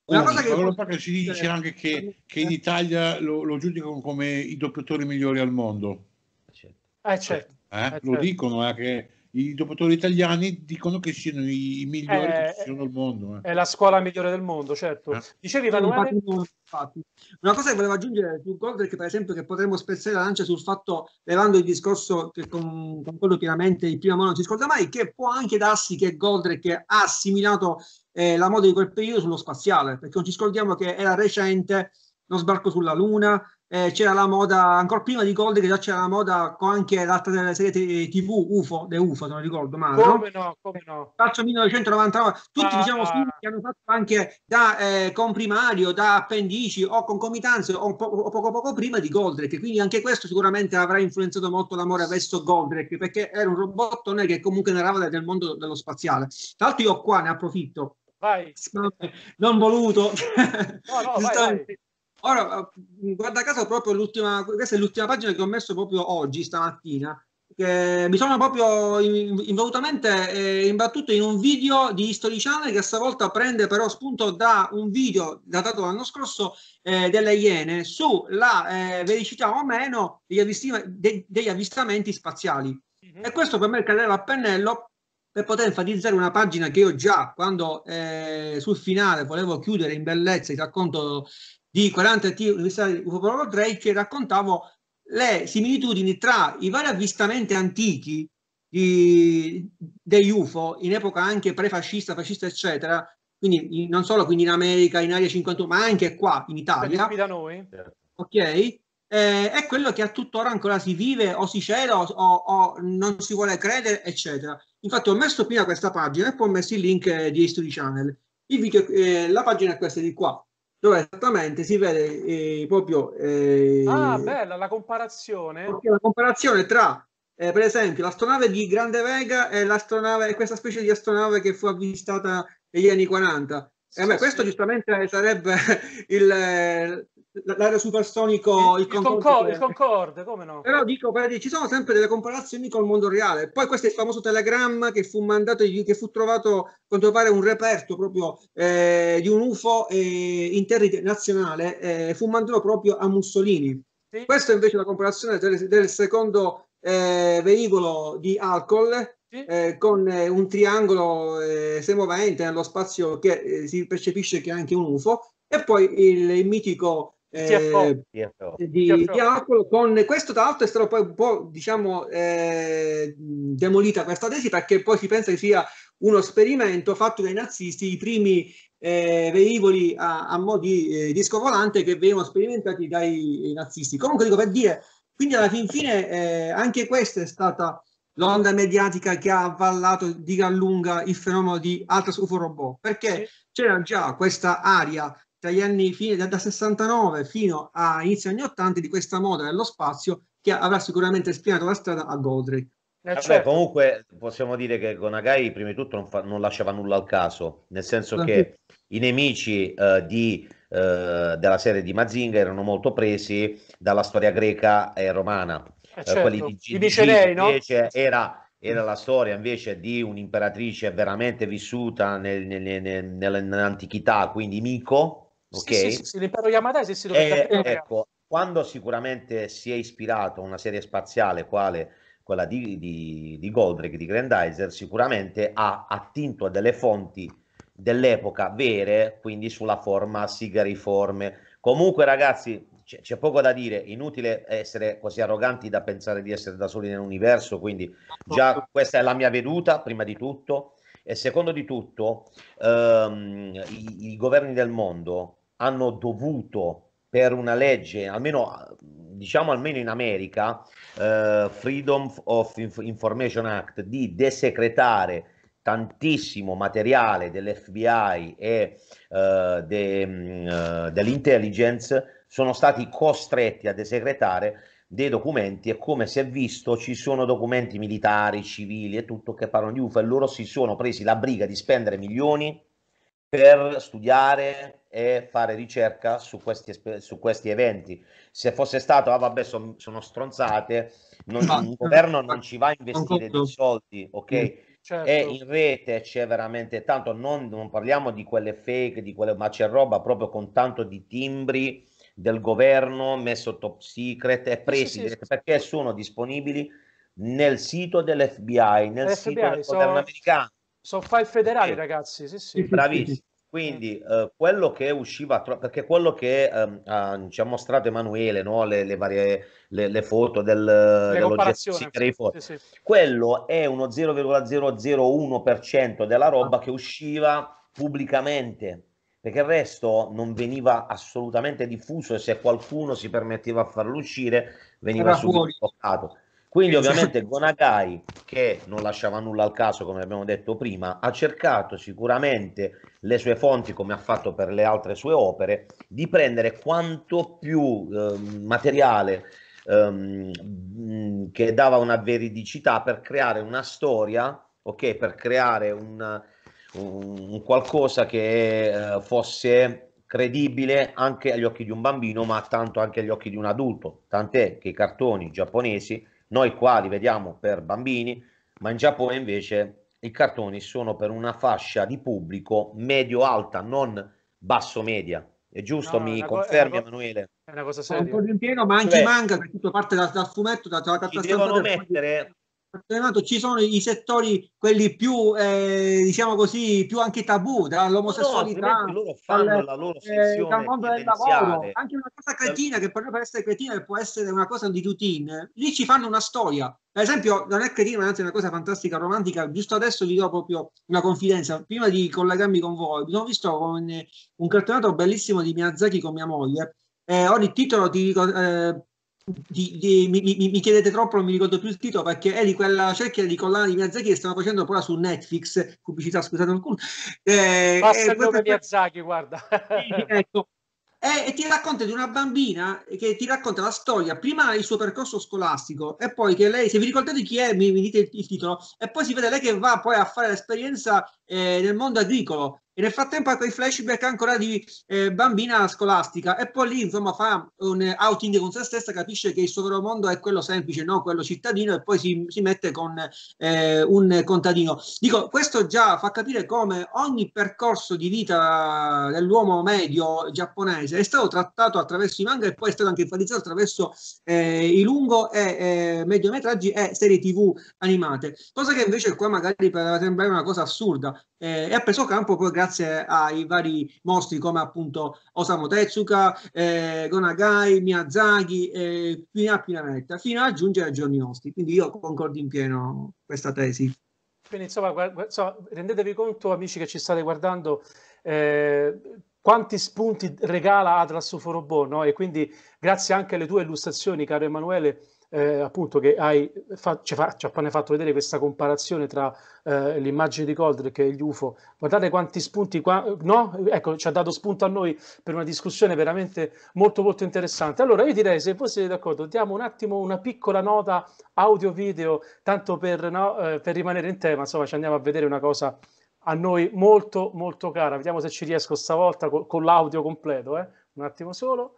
La cosa che ci dice anche che, che in Italia lo, lo, giudicano come i doppiatori migliori al mondo. Certo. Eh, certo. Eh? eh certo. Lo dicono, eh, che i giocatori italiani dicono che siano i migliori eh, che ci sono al mondo. Eh. È la scuola migliore del mondo, certo. Eh. Dicevi, Emanuele... Infatti, Una cosa che volevo aggiungere su Goldberg, per esempio, che potremmo spezzare la lancia sul fatto, levando il discorso che con, con quello pienamente il primo mano non si scorda mai, che può anche darsi che Goldrick ha assimilato eh, la moda di quel periodo sullo spaziale, perché non ci scordiamo che era recente lo sbarco sulla Luna, eh, c'era la moda, ancora prima di Gold, che già c'era la moda con anche l'altra delle serie TV, UFO, le UFO, se non ricordo male. Come no, no come no. Faccio 1999, tutti ah, diciamo ah. che hanno fatto anche da eh, comprimario, da appendici o concomitanze o, po- o poco poco prima di Goldrek. quindi anche questo sicuramente avrà influenzato molto l'amore verso Goldrek, perché era un robottone che comunque narrava del mondo dello spaziale. Tra l'altro io qua ne approfitto. Vai. Non voluto. No, no, vai, vai. Ora, eh, guarda caso, proprio l'ultima, questa è l'ultima pagina che ho messo proprio oggi, stamattina. Che mi sono proprio involutamente eh, imbattuto in un video di History Channel che stavolta prende però spunto da un video datato l'anno scorso eh, delle Iene sulla eh, velocità o meno degli, avvistamenti, de, degli avvistamenti spaziali. Mm-hmm. E questo per me cadeva a pennello per poter enfatizzare una pagina che io già quando eh, sul finale volevo chiudere in bellezza il racconto di 40 università di Popolo Drake raccontavo le similitudini tra i vari avvistamenti antichi di, degli UFO in epoca anche prefascista, fascista, eccetera, quindi non solo quindi in America, in Area 51, ma anche qua in Italia. Qui da noi. Certo. Ok? Eh, è quello che a tuttora ancora si vive o si cela o, o, non si vuole credere, eccetera. Infatti ho messo prima questa pagina e poi ho messo il link di History Channel. Il video, eh, la pagina è questa di qua dove esattamente si vede eh, proprio... Eh, ah, bella la comparazione! La comparazione tra, eh, per esempio, l'astronave di Grande Vega e l'astronave, questa specie di astronave che fu avvistata negli anni 40. Sì, beh, questo giustamente sarebbe il, l'aereo supersonico, il, il Concorde, Concorde, il Concorde, come no? Però dico, vedi, ci sono sempre delle comparazioni col mondo reale. Poi questo è il famoso telegramma che fu mandato, che fu trovato, quanto pare, un reperto proprio eh, di un UFO eh, internazionale, eh, fu mandato proprio a Mussolini. Sì. Questa è la comparazione del, del secondo eh, veicolo di alcol eh, con eh, un triangolo eh, semovente nello spazio che eh, si percepisce che è anche un UFO e poi il, il mitico eh, di, di Apple con questo tra l'altro è stato poi un po' diciamo eh, demolita questa tesi perché poi si pensa che sia uno esperimento fatto dai nazisti i primi eh, velivoli a, a mo' di eh, disco volante che venivano sperimentati dai eh, nazisti comunque dico per dire quindi alla fin fine eh, anche questa è stata l'onda mediatica che ha avvallato di gran lunga il fenomeno di Atlas UFO Robot perché c'era già questa aria tra gli anni fine, da, da 69 fino a inizio anni 80 di questa moda dello spazio che avrà sicuramente spianato la strada a Godric. Eh, Vabbè, certo. comunque possiamo dire che Gonagai prima di tutto non, fa, non lasciava nulla al caso, nel senso che i nemici eh, di, eh, della serie di Mazinga erano molto presi dalla storia greca e romana. Eh, eh certo. quelli di Gigi, dice lei, no? era, era la storia invece di un'imperatrice veramente vissuta nel, nel, nel, nell'antichità, quindi Mico, Okay? Sì, sì, sì, l'impero Yamada esiste eh, dove eh, ecco, quando sicuramente si è ispirato a una serie spaziale quale quella di, di, di Goldberg, di Grandizer, sicuramente ha attinto a delle fonti dell'epoca vere, quindi sulla forma sigariforme. Comunque ragazzi, c'è, c'è, poco da dire, inutile essere così arroganti da pensare di essere da soli nell'universo, quindi già questa è la mia veduta, prima di tutto, e secondo di tutto, ehm, i, i, governi del mondo hanno dovuto per una legge, almeno diciamo almeno in America, eh, Freedom of Information Act, di desecretare tantissimo materiale dell'FBI e eh, de, mh, mm, eh, dell'intelligence, sono stati costretti a desecretare dei documenti e come si è visto ci sono documenti militari, civili e tutto che parlano di UFO e loro si sono presi la briga di spendere milioni per studiare e fare ricerca su questi, su questi eventi. Se fosse stato, ah vabbè, son, sono stronzate, non, ma, il governo non ci va a investire dei soldi, ok? Mm, certo. E in rete c'è veramente tanto, non, non, parliamo di quelle fake, di quelle, ma c'è roba proprio con tanto di timbri del governo messo top secret e presi sì, sì, sì, perché sono disponibili nel sito dell'FBI, nel FBI sito del sono... governo americano sono file federali, eh. ragazzi. Sì, sì. Bravissimo. Quindi eh, quello che usciva, perché quello che eh, ha, ci ha mostrato Emanuele, no? le, le, varie le, le foto del, dell'oggetto, sì, sì, quello è uno 0,001% della roba ah. che usciva pubblicamente perché il resto non veniva assolutamente diffuso e se qualcuno si permetteva a farlo uscire veniva Era subito fuori. bloccato. Quindi esatto. ovviamente Gonagai, che non lasciava nulla al caso, come abbiamo detto prima, ha cercato sicuramente le sue fonti, come ha fatto per le altre sue opere, di prendere quanto più eh, materiale ehm, che dava una veridicità per creare una storia, ok, per creare un, un qualcosa che eh, fosse credibile anche agli occhi di un bambino, ma tanto anche agli occhi di un adulto, tant'è che i cartoni giapponesi noi qua li vediamo per bambini, ma in Giappone invece i cartoni sono per una fascia di pubblico medio-alta, non basso-media. È giusto? No, mi confermi, Emanuele? È una cosa seria. Un po' di pieno, ma anche cioè, manga, che tutto parte dal, dal fumetto, dalla carta stampata. Devono mettere campionato ci sono i settori, quelli più, eh, diciamo così, più anche tabù, dall'omosessualità, no, loro fanno al, la loro eh, dal mondo del lavoro, anche una cosa cretina, che per noi può essere cretina, può essere una cosa di routine, lì ci fanno una storia. Per esempio, non è cretina, ma è una cosa fantastica, romantica, giusto adesso vi do proprio una confidenza, prima di collegarmi con voi, abbiamo visto eh, un, un campionato bellissimo di Miyazaki con mia moglie, eh, ora il titolo ti dico... Eh, di, di, mi, mi, mi, chiedete troppo, non mi ricordo più il titolo perché è di quella cerchia di collana di Miyazaki che stanno facendo ora su Netflix. Pubblicità, scusate alcun. Eh, Basta eh, il nome Miyazaki, guarda. ecco. E, eh, e, ti racconta di una bambina che ti racconta la storia, prima il suo percorso scolastico e poi che lei, se vi ricordate chi è, mi, mi dite il, il titolo, e poi si vede lei che va poi a fare l'esperienza eh, nel mondo agricolo e nel frattempo ha ecco quei flashback ancora di eh, bambina scolastica e poi lì insomma fa un outing con se stessa capisce che il suo vero mondo è quello semplice non quello cittadino e poi si, si mette con eh, un contadino dico questo già fa capire come ogni percorso di vita dell'uomo medio giapponese è stato trattato attraverso i manga e poi è stato anche enfatizzato attraverso eh, i lungo e eh, mediometraggi e serie tv animate cosa che invece qua magari poteva sembrare una cosa assurda eh, e ha preso campo poi grazie ai vari mostri come appunto Osamu Tezuka, eh, Gonagai, Miyazaki e fino a Piranetta, fino ad aggiungere a giorni nostri. Quindi io concordo in pieno questa tesi. Quindi insomma, guarda, insomma rendetevi conto amici che ci state guardando eh, quanti spunti regala Atlas Forobò no? e quindi grazie anche alle tue illustrazioni caro Emanuele eh, appunto che hai, fa, ci, fa, appena fatto vedere questa comparazione tra eh, l'immagine di Coldrick e gli UFO. Guardate quanti spunti qua, no? Ecco, ci ha dato spunto a noi per una discussione veramente molto molto interessante. Allora io direi, se voi siete d'accordo, diamo un attimo una piccola nota audio-video, tanto per, no, eh, per rimanere in tema, insomma ci andiamo a vedere una cosa a noi molto molto cara. Vediamo se ci riesco stavolta con, con l'audio completo, eh? Un attimo solo.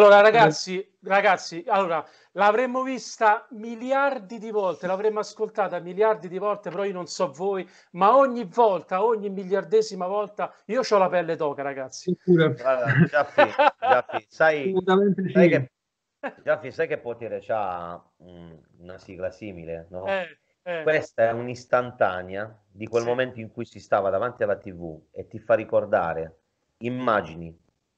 Allora, eh. ragazzi, ragazzi, allora, l'avremmo vista miliardi di volte, l'avremmo ascoltata miliardi di volte, però io non so voi, ma ogni volta, ogni miliardesima volta, io ho la pelle d'oca, ragazzi. Sicuro. Giaffi, sai, sai, che, sai che potere c'ha mm, una sigla simile, no? Eh, eh. Questa è un'istantanea di quel sì. momento in cui si stava davanti alla tv e ti fa ricordare immagini,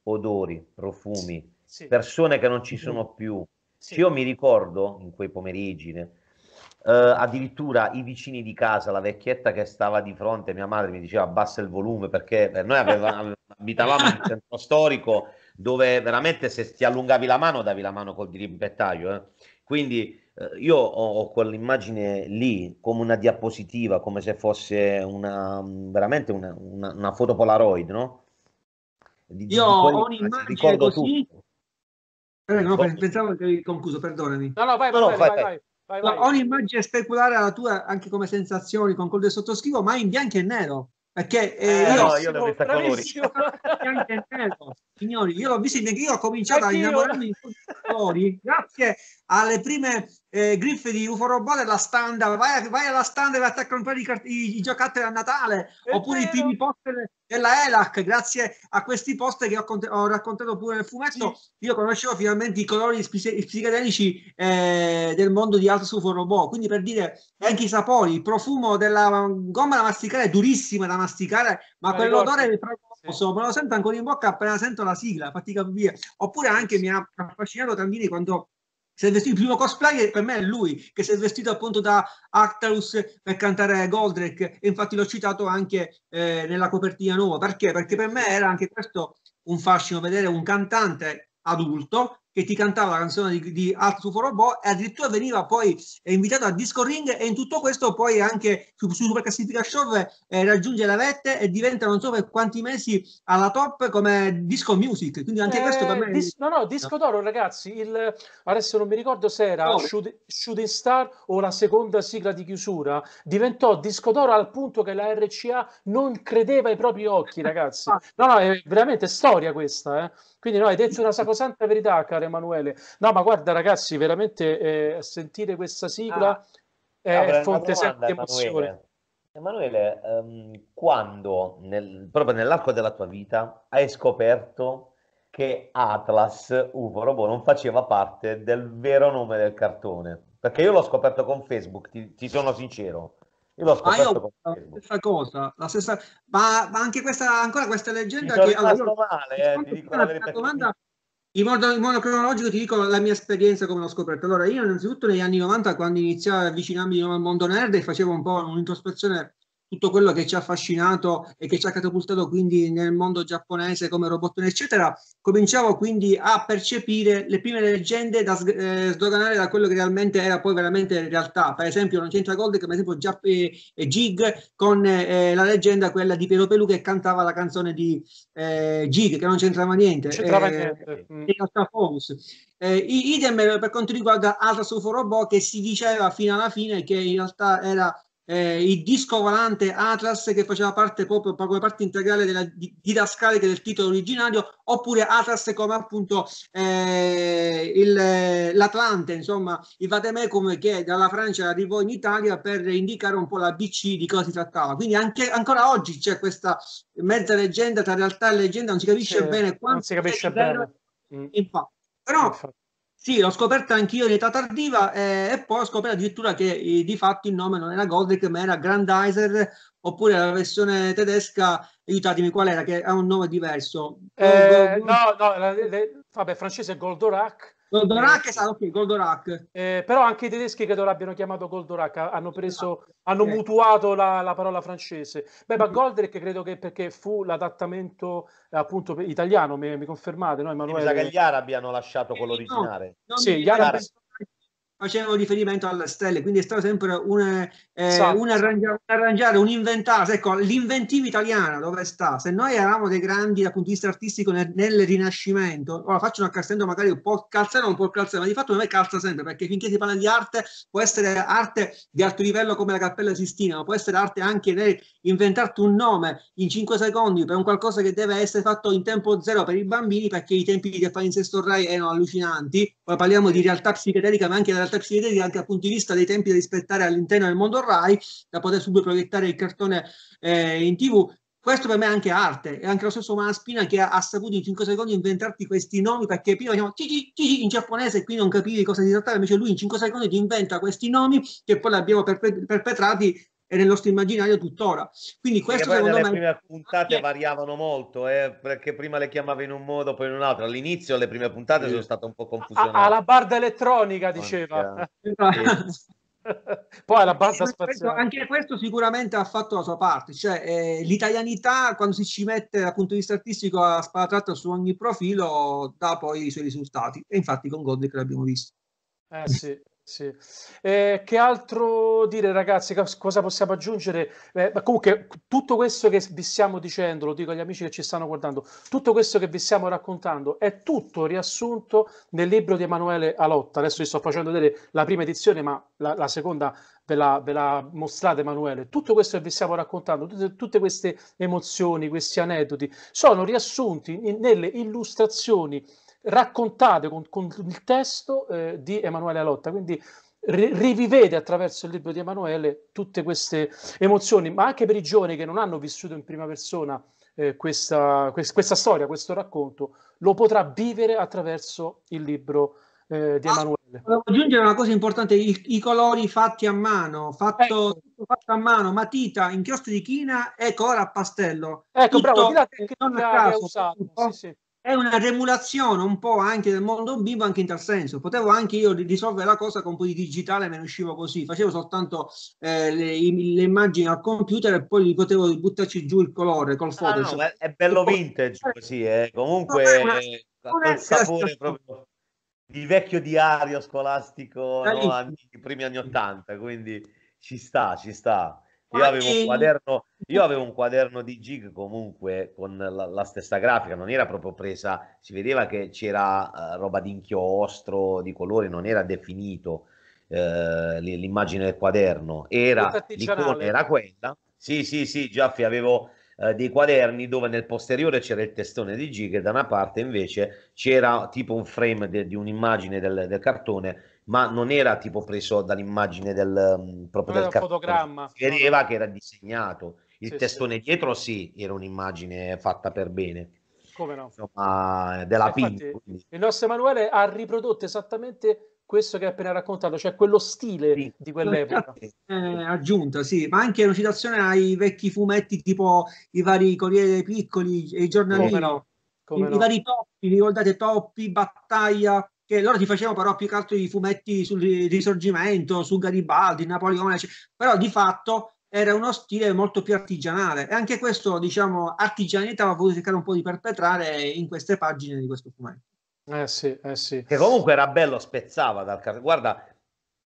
odori, profumi, sì. persone che non ci sono più. Sì. Io mi ricordo in quei pomeriggi, eh, addirittura i vicini di casa, la vecchietta che stava di fronte, mia madre mi diceva abbassa il volume perché noi avevamo, abitavamo in un centro storico dove veramente se ti allungavi la mano davi la mano col dirimpettaio. Eh. Quindi eh, io ho, quell'immagine lì come una diapositiva, come se fosse una, mm, veramente una, una, una foto Polaroid, no? Di, io di ho un'immagine così, tutto. Eh, no, oh. pensavo che avevi concluso, perdonami. No, no, vai, no, vai, no, vai, vai, vai, vai, Ogni immagine speculare alla tua anche come sensazioni, concordo e sottoscrivo, ma in bianco e nero. Perché eh, eh, io, io l'ho vista a colori. Signori, io l'ho vista in bianco, io ho cominciato Anch'io. a innamorarmi di colori grazie alle prime eh, griffe di UFO Robot della standa, vai, vai, alla standa e vai a comprare i, i, i giocattoli a Natale, è oppure vero. i primi poster della ELAC, grazie a questi poster che ho, cont- ho raccontato pure nel fumetto, sì. io conoscevo finalmente i colori psi- psichedelici eh, del mondo di Alto UFO Robot, quindi per dire anche i sapori, il profumo della gomma da masticare è durissima da masticare, ma, ma quell'odore ricordo. è famoso, me lo sento ancora in bocca appena sento la sigla, fatica via, oppure anche mi ha affascinato Candini quando si è vestito, il primo cosplayer per me è lui, che si è vestito appunto da Actarus per cantare Goldrek e infatti l'ho citato anche eh, nella copertina nuova. Perché? Perché per me era anche questo un fascino, vedere un cantante adulto che ti cantava la canzone di, di Alt Tufo Robot e addirittura veniva poi invitato a Disco Ring e in tutto questo poi anche su, su Super Classifica Show eh, raggiunge la vette e diventa non so per quanti mesi alla top come Disco Music, quindi anche eh, questo per me... Dis- no, no, Disco d'Oro ragazzi, il... adesso non mi ricordo se era no. Shoot, Shooting Star o la seconda sigla di chiusura, diventò Disco d'Oro al punto che la RCA non credeva ai propri occhi ragazzi. Ah. No, no, è veramente storia questa, eh. Quindi no, hai detto una sacrosanta verità, caro salutare Emanuele. No, ma guarda ragazzi, veramente eh, sentire questa sigla ah, è no, fonte sempre di emozione. Emanuele, ehm, quando nel, proprio nell'arco della tua vita hai scoperto che Atlas UFO Robot non faceva parte del vero nome del cartone? Perché io l'ho scoperto con Facebook, ti, ti sono sincero. Io l'ho scoperto ah, io, la stessa cosa, la stessa, ma, ma, anche questa, ancora questa leggenda. Mi che, allora, male, eh, ti dico la, la domanda, in modo, in modo, cronologico ti dico la mia esperienza come l'ho scoperto. Allora, io innanzitutto negli anni 90, quando iniziai ad avvicinarmi al mondo nerd, facevo un po' un'introspezione tutto quello che ci ha affascinato e che ci ha catapultato quindi nel mondo giapponese come robottone, eccetera, cominciavo quindi a percepire le prime leggende da eh, sdoganare da quello che realmente era poi veramente realtà. Per esempio, non c'entra Gold, come esempio Giap- eh, Gig con eh, la leggenda quella di Piero Pelù che cantava la canzone di eh, Gig, che non c'entrava niente. C'entrava eh, niente. Eh, mm. Eh, idem per quanto riguarda Altra Sofo Robot che si diceva fino alla fine che in realtà era eh, il disco volante Atlas che faceva parte proprio come parte integrale della didascalica del titolo originario, oppure Atlas come appunto eh, il, eh, l'Atlante, insomma il Vatemecum che dalla Francia arrivò in Italia per indicare un po' la BC di cosa si trattava. Quindi anche, ancora oggi c'è questa mezza leggenda tra realtà e leggenda, non si capisce c'è, bene quanto. Non si capisce bene. Mm. Però Infatti. Sì, l'ho scoperta anch'io in età tardiva eh, e poi ho scoperto addirittura che eh, di fatto il nome non era Godric ma era Grandizer oppure la versione tedesca, aiutatemi qual era, che ha un nome diverso. Eh, no, no, la, la, la, vabbè, francese Goldorak, Goldorak, esatto, ok, Goldorak. Eh, però anche i tedeschi credo l'abbiano chiamato Goldorak, hanno, preso, esatto. hanno okay. mutuato la, la, parola francese. Beh, ma Goldrake credo che perché fu l'adattamento eh, appunto italiano, mi, mi confermate, no Emanuele? Mi sa che gli arabi hanno lasciato quello eh, originale. No, sì, gli arabi, facevano riferimento alle stelle, quindi è stato sempre un, eh, esatto. un, arrangiare, un arrangiare, un inventarsi, ecco, l'inventiva italiana dove sta? Se noi eravamo dei grandi dal punto di vista artistico nel, nel Rinascimento, ora faccio una calzando magari un po' calzare o un po' calzare, ma di fatto non è calza sempre, perché finché si parla di arte, può essere arte di alto livello come la Cappella Sistina, ma può essere arte anche nel inventarti un nome in 5 secondi per un qualcosa che deve essere fatto in tempo zero per i bambini, perché i tempi di Sesto Rai erano allucinanti, poi parliamo di realtà psichedelica, ma anche della cercarsi di anche dal punto di vista dei tempi da rispettare all'interno del mondo RAI, da poter subito proiettare il cartone eh, in tv. Questo per me è anche arte, è anche lo stesso Malaspina che ha, ha saputo in 5 secondi inventarti questi nomi perché prima diciamo in giapponese e qui non capivi cosa si trattava, invece lui in 5 secondi ti inventa questi nomi che poi li abbiamo perpetrati è nel nostro immaginario tuttora. Quindi questo perché secondo le me... prime puntate variavano molto, eh, perché prima le chiamava in un modo, poi in un altro. All'inizio le prime puntate sì. sono state un po' confusionate. Ah, alla barda elettronica, diceva. Poi alla bassa spaziale. Anche questo sicuramente ha fatto la sua parte, cioè eh, l'italianità quando si ci mette dal punto di vista artistico a sparatratta su ogni profilo dà poi i suoi risultati e infatti con Godric l'abbiamo visto. Eh sì. Sì. Eh, che altro dire, ragazzi? Cosa possiamo aggiungere? Eh, comunque, tutto questo che vi stiamo dicendo, lo dico agli amici che ci stanno guardando, tutto questo che vi stiamo raccontando è tutto riassunto nel libro di Emanuele Alotta. Adesso vi sto facendo vedere la prima edizione, ma la, la seconda ve la, ve la, mostrate, Emanuele. Tutto questo che vi stiamo raccontando, tutte, tutte queste emozioni, questi aneddoti, sono riassunti in, nelle illustrazioni raccontate con, con il testo eh, di Emanuele Alotta. Quindi rivivete attraverso il libro di Emanuele tutte queste emozioni, ma anche per i giovani che non hanno vissuto in prima persona eh, questa, quest- questa, storia, questo racconto, lo potrà vivere attraverso il libro eh, di ah, Emanuele. Ah, volevo aggiungere una cosa importante, il, i colori fatti a mano, fatto, ecco. fatto a mano, matita, inchiostro di china e colore a pastello. Ecco, Tutto bravo, di la tecnica che ha usato. Sì, sì. È una remulazione un po' anche del mondo bimbo, anche in tal senso. Potevo anche io risolvere la cosa con un po' di digitale, me ne uscivo così. Facevo soltanto eh, le, le, immagini al computer e poi potevo buttarci giù il colore col foto Ah, no, è bello vintage eh, così, eh. comunque no, una, eh, sapore proprio di vecchio diario scolastico, no? anni, i primi anni 80 quindi ci sta, ci sta. Io avevo, un quaderno, io avevo un quaderno di gig comunque con la, la, stessa grafica, non era proprio presa, si vedeva che c'era uh, roba di inchiostro, di colore, non era definito uh, l'immagine del quaderno, era, l'icona era quella. Sì, sì, sì, Giaffi, avevo eh, dei quaderni dove nel posteriore c'era il testone di gig e da una parte invece c'era tipo un frame de, di un'immagine del, del cartone ma non era tipo preso dall'immagine del mm, proprio non del fotogramma. Si vedeva che era disegnato. Il sì, testone sì. dietro sì, era un'immagine fatta per bene. Come no? Insomma, della eh, Infatti, Il nostro Emanuele ha riprodotto esattamente questo che hai appena raccontato, cioè quello stile sì, di quell'epoca. Eh, aggiunta, sì, ma anche una citazione ai vecchi fumetti tipo i vari Corriere dei Piccoli e i giornali. Come no? Come I, no? I vari toppi, ricordate toppi, battaglia, che loro ti facevano però più che altro i fumetti sul risorgimento, su Garibaldi, Napoleone, cioè, però di fatto era uno stile molto più artigianale e anche questo, diciamo, artigianità ha voluto cercare un po' di perpetrare in queste pagine di questo fumetto. Eh sì, eh sì. Che comunque era bello, spezzava dal cartone. Guarda,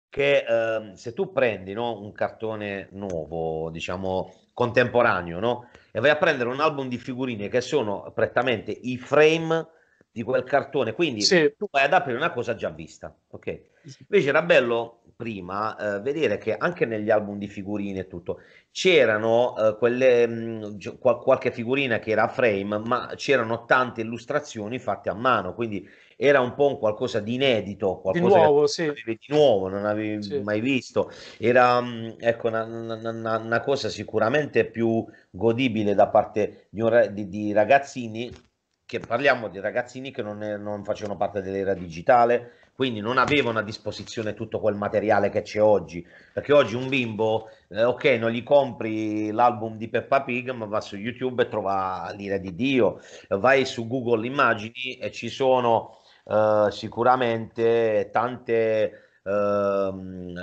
che eh, se tu prendi no, un cartone nuovo, diciamo contemporaneo, no, e vai a prendere un album di figurine che sono prettamente i frame di quel cartone, quindi sì. tu vai ad aprire una cosa già vista, ok? Invece era bello prima eh, vedere che anche negli album di figurine e tutto c'erano eh, quelle, mh, mm, qual- qualche figurina che era frame, ma c'erano tante illustrazioni fatte a mano, quindi era un po' un qualcosa di inedito, qualcosa di nuovo, che sì. di nuovo non avevi sì. mai visto. Era mm, ecco, una, una, una, cosa sicuramente più godibile da parte di, un, di, di ragazzini che parliamo di ragazzini che non, non facevano parte dell'era digitale, quindi non avevano a disposizione tutto quel materiale che c'è oggi, perché oggi un bimbo, eh, ok, non gli compri l'album di Peppa Pig, ma va su YouTube e trova l'ira di Dio, vai su Google Immagini e ci sono eh, sicuramente tante, ehm,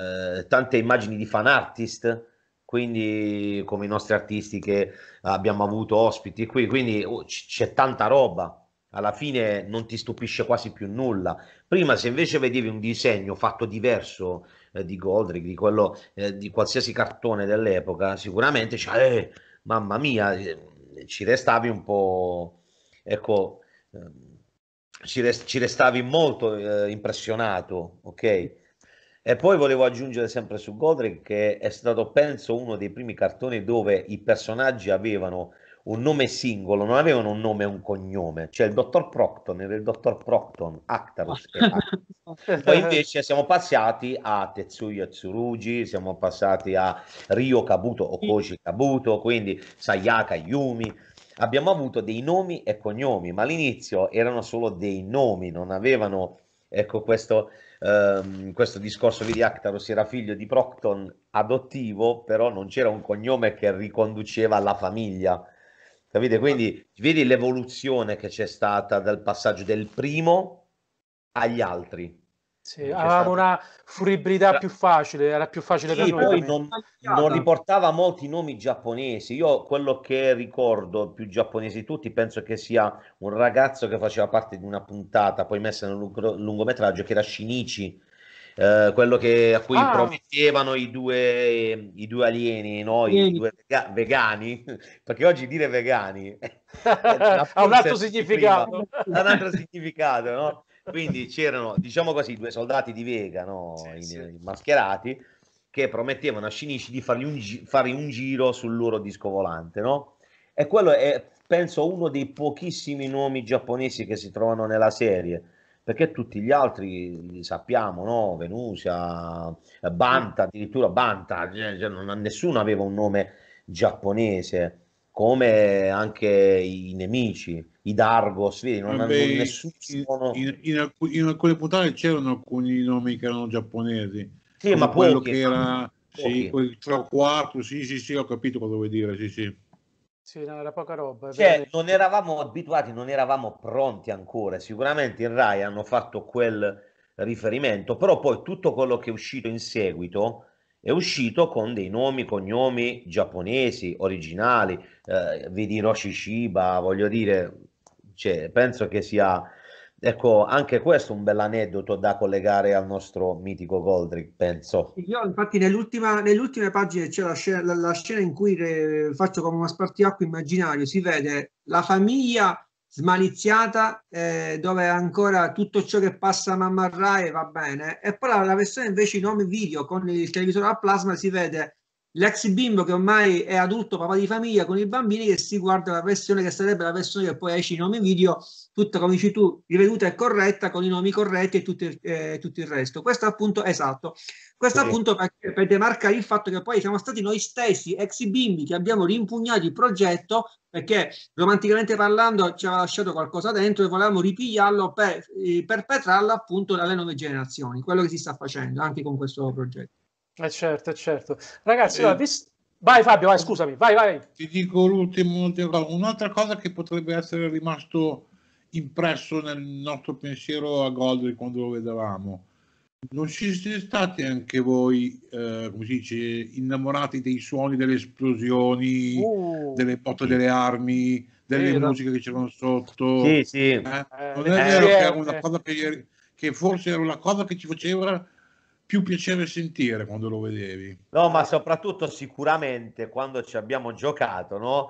eh, tante immagini di fan artist quindi come i nostri artisti che abbiamo avuto ospiti qui, quindi oh, c- c'è tanta roba. Alla fine non ti stupisce quasi più nulla. Prima, se invece vedevi un disegno fatto diverso eh, di Goldrick, di quello eh, di qualsiasi cartone dell'epoca, sicuramente cioè, eh, mamma mia, eh, ci restavi un po'. Ecco, ehm, ci, rest- ci, restavi molto eh, impressionato, ok? E poi volevo aggiungere sempre su Godric che è stato, penso, uno dei primi cartoni dove i personaggi avevano un nome singolo, non avevano un nome e un cognome. Cioè il dottor Procton era il dottor Procton, Actarus. Poi invece siamo passati a Tetsuya Tsurugi, siamo passati a Ryo Kabuto o Koji Kabuto, quindi Sayaka Yumi. Abbiamo avuto dei nomi e cognomi, ma all'inizio erano solo dei nomi, non avevano ecco questo, ehm, questo discorso lì di Actaros era figlio di Procton adottivo, però non c'era un cognome che riconduceva alla famiglia. Capite? Quindi vedi l'evoluzione che c'è stata dal passaggio del primo agli altri. Sì, avevamo stato... una fruibilità Tra... più facile, era più facile sì, per noi. Poi non, non, riportava molti nomi giapponesi. Io quello che ricordo più giapponesi di tutti penso che sia un ragazzo che faceva parte di una puntata poi messa nel lungo, lungometraggio che era Shinichi. Eh, quello che, a cui ah. promettevano i due, i due alieni, no? i due vega- vegani, perché oggi dire vegani ha un altro significato, ha un altro significato, no? Quindi c'erano, diciamo così, due soldati di Vega, no? sì, in, sì. mascherati, che promettevano a Shinichi di fargli un, gi- fare un giro sul loro disco volante, no? E quello è, penso, uno dei pochissimi nomi giapponesi che si trovano nella serie, perché tutti gli altri li sappiamo, no? Venusia, Banta, addirittura Banta, cioè, cioè nessuno aveva un nome giapponese come anche i nemici, i Dargos, vedi, non Vabbè, hanno nessuno. In, in, alc- in, alcune puntate c'erano alcuni nomi che erano giapponesi. Sì, ma quello che era sì, quel 3 o 4, sì, sì, sì, ho capito cosa vuoi dire, sì, sì. Sì, no, era poca roba. Cioè, non eravamo abituati, non eravamo pronti ancora. Sicuramente in Rai hanno fatto quel riferimento, però poi tutto quello che è uscito in seguito è uscito con dei nomi, cognomi giapponesi, originali, eh, vedi Roshi Shiba, voglio dire, cioè, penso che sia, ecco, anche questo un bell'aneddoto da collegare al nostro mitico Goldrick, penso. Io infatti nell'ultima, nell'ultima pagina c'è la scena, la, la scena in cui re, eh, faccio come uno spartiacque immaginario, si vede la famiglia smaliziata eh, dove ancora tutto ciò che passa a mamma Rai va bene e poi la, la versione invece in home video con il televisore a plasma si vede l'ex bimbo che ormai è adulto papà di famiglia con i bambini che si guarda la versione che sarebbe la versione che poi esce in home video tutta come dici tu riveduta e corretta con i nomi corretti e tutto il, eh, tutto il resto questo appunto esatto questo sì. appunto per, per, demarcare il fatto che poi siamo stati noi stessi, ex bimbi, che abbiamo rimpugnato il progetto perché romanticamente parlando ci aveva lasciato qualcosa dentro e volevamo ripigliarlo per eh, perpetrarlo appunto dalle nuove generazioni, quello che si sta facendo anche con questo progetto. Eh certo, eh, certo. Ragazzi, eh, allora, vis- vai Fabio, vai, scusami, vai, vai. Ti dico l'ultimo, un'altra cosa che potrebbe essere rimasto impresso nel nostro pensiero a Goldri quando lo vedevamo non ci siete stati anche voi, eh, come si dice, innamorati dei suoni delle esplosioni, oh, delle botte sì. delle armi, delle sì, musiche che c'erano sotto? Sì, sì. Eh? eh non è eh, vero che era una cosa che, che forse era una cosa che ci faceva più piacere sentire quando lo vedevi. No, ma soprattutto sicuramente quando ci abbiamo giocato, no?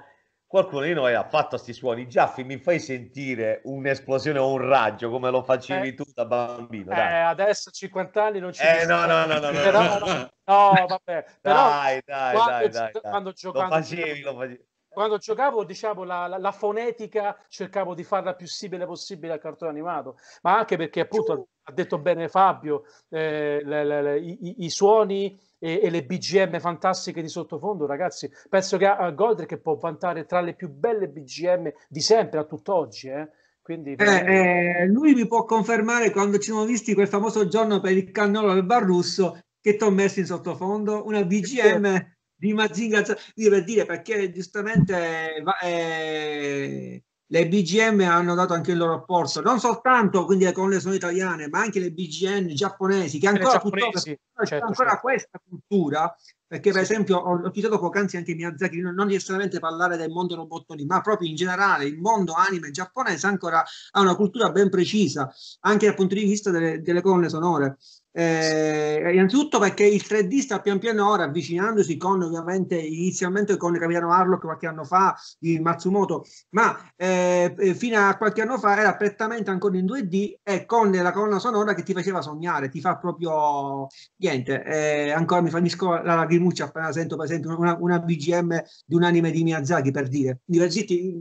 qualcuno di noi ha fatto questi suoni Giaffi mi fai sentire un'esplosione o un raggio come lo facevi eh, tu da bambino eh, adesso 50 anni non ci eh, no no no no, però, no, no, no vabbè però dai dai dai, dai, dai, quando, dai, lo facevi lo facevi quando giocavo, diciamo, la, la, la, fonetica cercavo di farla più simile possibile al cartone animato, ma anche perché appunto ha detto bene Fabio, eh, le, le, le, i, i, suoni e, e, le BGM fantastiche di sottofondo, ragazzi, penso che a, eh, a Goldrick può vantare tra le più belle BGM di sempre a tutt'oggi, eh. Quindi... Eh, eh, lui mi può confermare quando ci siamo visti quel famoso giorno per il cannolo del bar russo che ti ho messo in sottofondo una BGM di Mazinga Io per dire perché giustamente eh, le BGM hanno dato anche il loro apporto, non soltanto quindi con le sono italiane, ma anche le BGM giapponesi, che eh, ancora purtroppo certo, c'è ancora certo. questa cultura. Perché, per esempio, ho, ho citato poc'anzi anche Miyazaki, non, non necessariamente parlare del mondo robotoni, ma proprio in generale il mondo anime giapponese ancora ha una cultura ben precisa, anche dal punto di vista delle, delle colonne sonore. Eh, innanzitutto perché il 3D sta pian piano avvicinandosi con ovviamente inizialmente con Capitano Harlock qualche anno fa di Matsumoto, ma eh, eh, fino a qualche anno fa era prettamente ancora in 2D e con la colonna sonora che ti faceva sognare, ti fa proprio niente. Eh, ancora mi fanisco la lagrimuccia appena sento per esempio una, una BGM di un anime di Miyazaki per dire. Diversiti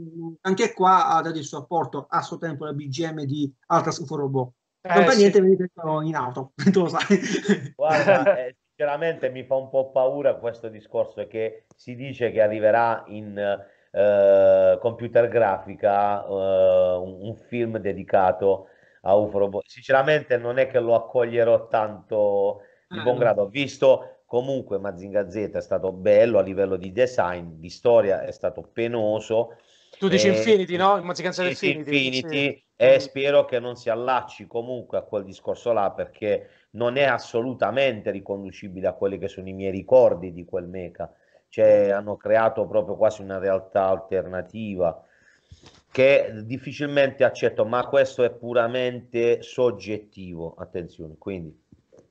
anche qua ha dato il supporto a suo tempo la BGM di Altas Ufo Robot. Eh, non fa eh, sì. niente mi in auto, tu lo sai. Guarda, eh, sinceramente mi fa un po' paura questo discorso che si dice che arriverà in eh, computer grafica eh, un, un, film dedicato a UFO Sinceramente non è che lo accoglierò tanto di buon ah, grado, ho visto comunque Mazinga Z è stato bello a livello di design, di storia è stato penoso. Tu dici eh, Infinity, no? Mazinga Z Infinity. Infinity. Sì e mm. spero che non si allacci comunque a quel discorso là perché non è assolutamente riconducibile a quelli che sono i miei ricordi di quel mecha. Cioè, mm. hanno creato proprio quasi una realtà alternativa che difficilmente accetto, ma questo è puramente soggettivo, attenzione, quindi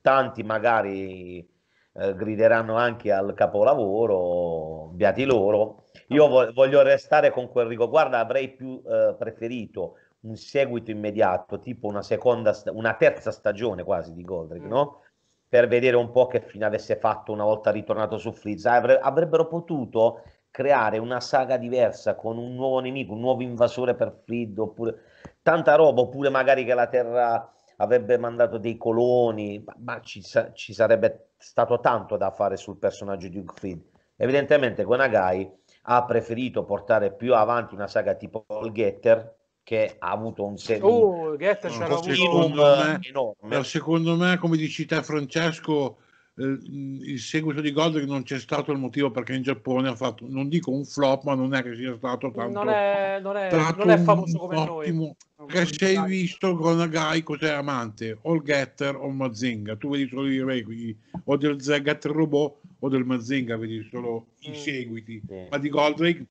tanti magari eh, grideranno anche al capolavoro, beati loro, io voglio restare con quel rigo, guarda avrei più eh, preferito un seguito immediato, tipo una seconda, una terza stagione quasi di Goldrick, mm. no? Per vedere un po' che fine avesse fatto una volta ritornato su Frizz. Avre- avrebbero potuto creare una saga diversa con un nuovo nemico, un nuovo invasore per Frid, oppure tanta roba, oppure magari che la Terra avrebbe mandato dei coloni, ma, ma ci, ci, sarebbe stato tanto da fare sul personaggio di Frid. Evidentemente Gonagai ha preferito portare più avanti una saga tipo All Getter, che ha avuto un serio oh, no, secondo, me, enorme. No, secondo me, come dici te Francesco, eh, il seguito di Goldrick non c'è stato il motivo perché in Giappone ha fatto, non dico un flop, ma non è che sia stato tanto... Non è, non è, non è famoso come ottimo, noi. Che sei dai. visto con una guy cos'è amante, o il Getter o il Mazinga. Tu vedi solo i requisiti, o del Getter Robot o del Mazinga, vedi solo mm. i seguiti. Sì. Ma di Goldrick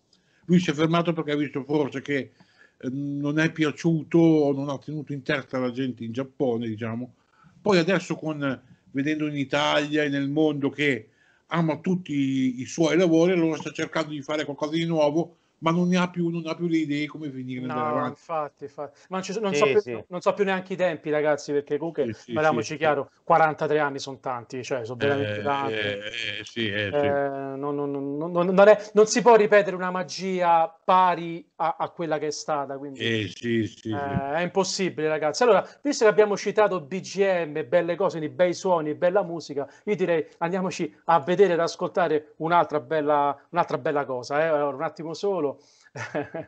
lui si è fermato perché ha visto forse che non è piaciuto o non ha tenuto in testa la gente in Giappone, diciamo. Poi adesso con, vedendo in Italia e nel mondo che ama tutti i suoi lavori, allora sta cercando di fare qualcosa di nuovo ma non ne ha più, non ha più le idee come finire. No, infatti, infatti, Ma non, so, non, sì, so più, sì. non, so più, neanche i tempi, ragazzi, perché comunque, sì, parliamoci chiaro, 43 anni sono tanti, cioè sono veramente eh, tanti. non, si può ripetere una magia pari a, a quella che è stata, quindi eh, eh, è impossibile, ragazzi. Allora, visto che abbiamo citato BGM, belle cose, bei suoni, bella musica, io direi andiamoci a vedere ad ascoltare un'altra bella, un'altra bella cosa. Eh. Allora, un attimo solo. So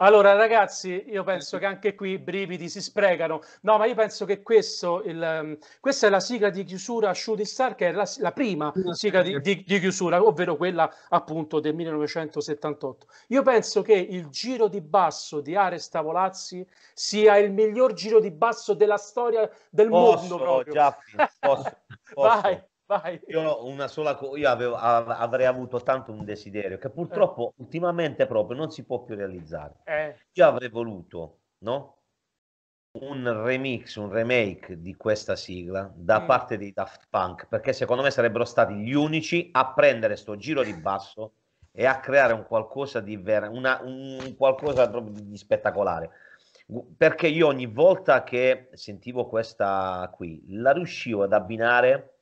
Allora, ragazzi, io penso che anche qui i brividi si sprecano. No, ma io penso che questo, il, ehm, questa è la sigla di chiusura Shooting Star, che è la, la prima sigla di, di, di, chiusura, ovvero quella appunto del 1978. Io penso che il giro di basso di Ares Tavolazzi sia il miglior giro di basso della storia del posso, mondo. Proprio. Già, posso, posso. Vai. Vai. Io, una sola co- io avevo, av- avrei avuto tanto un desiderio che purtroppo eh. ultimamente proprio non si può più realizzare. Eh. Io avrei voluto, no? Un remix, un remake di questa sigla da mm. parte dei Daft Punk, perché secondo me sarebbero stati gli unici a prendere sto giro di basso e a creare un qualcosa di vero, una, un qualcosa di spettacolare. Perché io ogni volta che sentivo questa qui, la riuscivo ad abbinare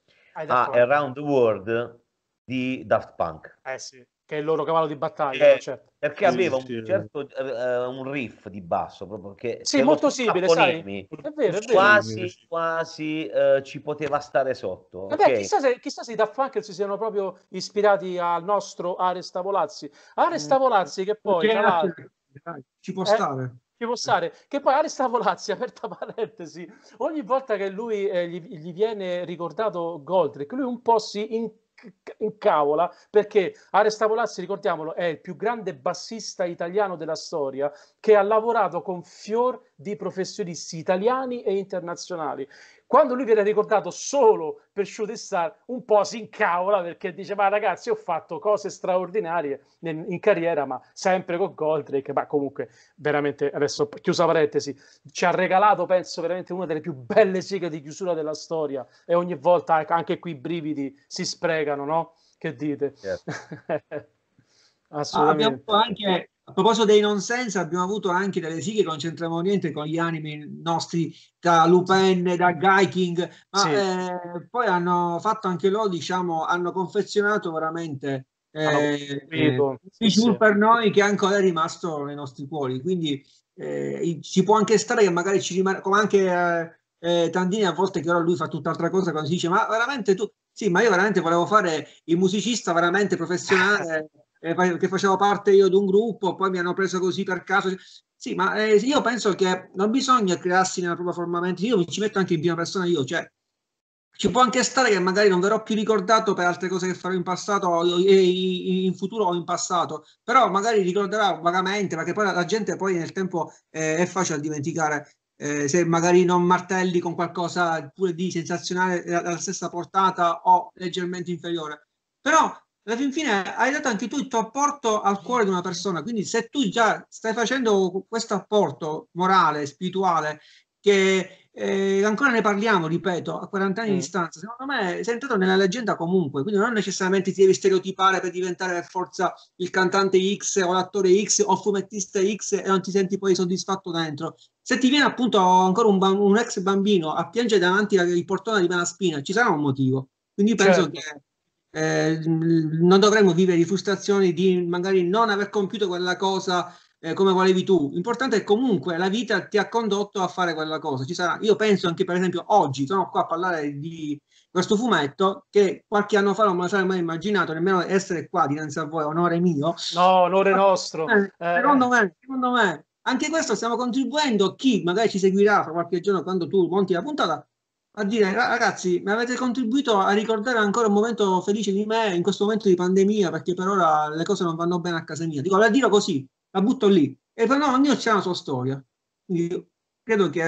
a ah, Around the World di Daft Punk. Eh sì, che è il loro cavallo di battaglia. Eh, certo. Perché aveva un certo uh, un riff di basso, proprio che... Sì, molto simile, sai? È vero, è vero. Quasi, quasi uh, ci poteva stare sotto. Vabbè, okay. chissà, se, chissà se i Daft Punk si siano proprio ispirati al nostro Ares Tavolazzi. Ares eh, Tavolazzi che poi... Perché, ci può eh, stare. Ci può stare. Che poi Aris Tavolazzi, aperta parentesi, ogni volta che lui eh, gli, gli, viene ricordato Goldrick, lui un po' si in, incavola perché Aris Tavolazzi, ricordiamolo, è il più grande bassista italiano della storia che ha lavorato con fior di professionisti italiani e internazionali. Quando lui viene ricordato solo per Shooting Star, un po' si incavola perché dice: Ma ragazzi, ho fatto cose straordinarie in, in carriera, ma sempre con Goldrake. Ma comunque, veramente, adesso chiusa parentesi, ci ha regalato, penso, veramente una delle più belle sigle di chiusura della storia. E ogni volta anche qui i brividi si spregano, no? Che dite? Yeah. Certo. Assolutamente. Ah, abbiamo anche a proposito dei nonsense, abbiamo avuto anche delle sigle che non c'entravano niente con gli animi nostri, da Lupin, da Gaiking, ma sì. eh, poi hanno fatto anche loro, diciamo, hanno confezionato veramente eh, eh, un feature per noi che ancora è rimasto nei nostri cuori. Quindi eh, ci può anche stare che magari ci rimane, come anche eh, eh, Tandini a volte che ora lui fa tutt'altra cosa quando si dice ma veramente tu, sì ma io veramente volevo fare il musicista veramente professionale eh, che facevo parte io di un gruppo, poi mi hanno preso così per caso. Sì, ma eh, io penso che non bisogna crearsi nella propria forma mentale, io mi ci metto anche in prima persona io, cioè ci può anche stare che magari non verrò più ricordato per altre cose che farò in passato, in futuro o in passato, però magari ricorderà vagamente, perché poi la gente poi nel tempo eh, è facile dimenticare. Eh, se magari non martelli con qualcosa pure di sensazionale della eh, stessa portata o leggermente inferiore. Però alla fin fine hai dato anche tu il tuo apporto al cuore di una persona, quindi se tu già stai facendo questo apporto morale, spirituale, che eh, ancora ne parliamo, ripeto, a 40 anni mm. di distanza, secondo me sei entrato nella leggenda comunque, quindi non necessariamente ti devi stereotipare per diventare per forza il cantante X o l'attore X o fumettista X e non ti senti poi soddisfatto dentro. Se ti viene appunto ancora un, un ex bambino a piangere davanti al portone di spina, ci sarà un motivo. Quindi penso certo. che eh, non dovremmo vivere di frustrazioni di magari non aver compiuto quella cosa eh, come volevi tu. L'importante è comunque la vita ti ha condotto a fare quella cosa. Ci sarà, io penso anche per esempio oggi, sono qua a parlare di questo fumetto che qualche anno fa non me lo sarei mai immaginato nemmeno essere qua dinanzi a voi, onore mio. No, onore nostro. Eh, eh, secondo me, secondo me, anche questo stiamo contribuendo. Chi magari ci seguirà fra qualche giorno quando tu monti la puntata, a dire ragazzi mi avete contribuito a ricordare ancora un momento felice di me in questo momento di pandemia perché per ora le cose non vanno bene a casa mia. Dico, la dirò così, la butto lì. E però no, ognuno ha la sua storia. Quindi credo che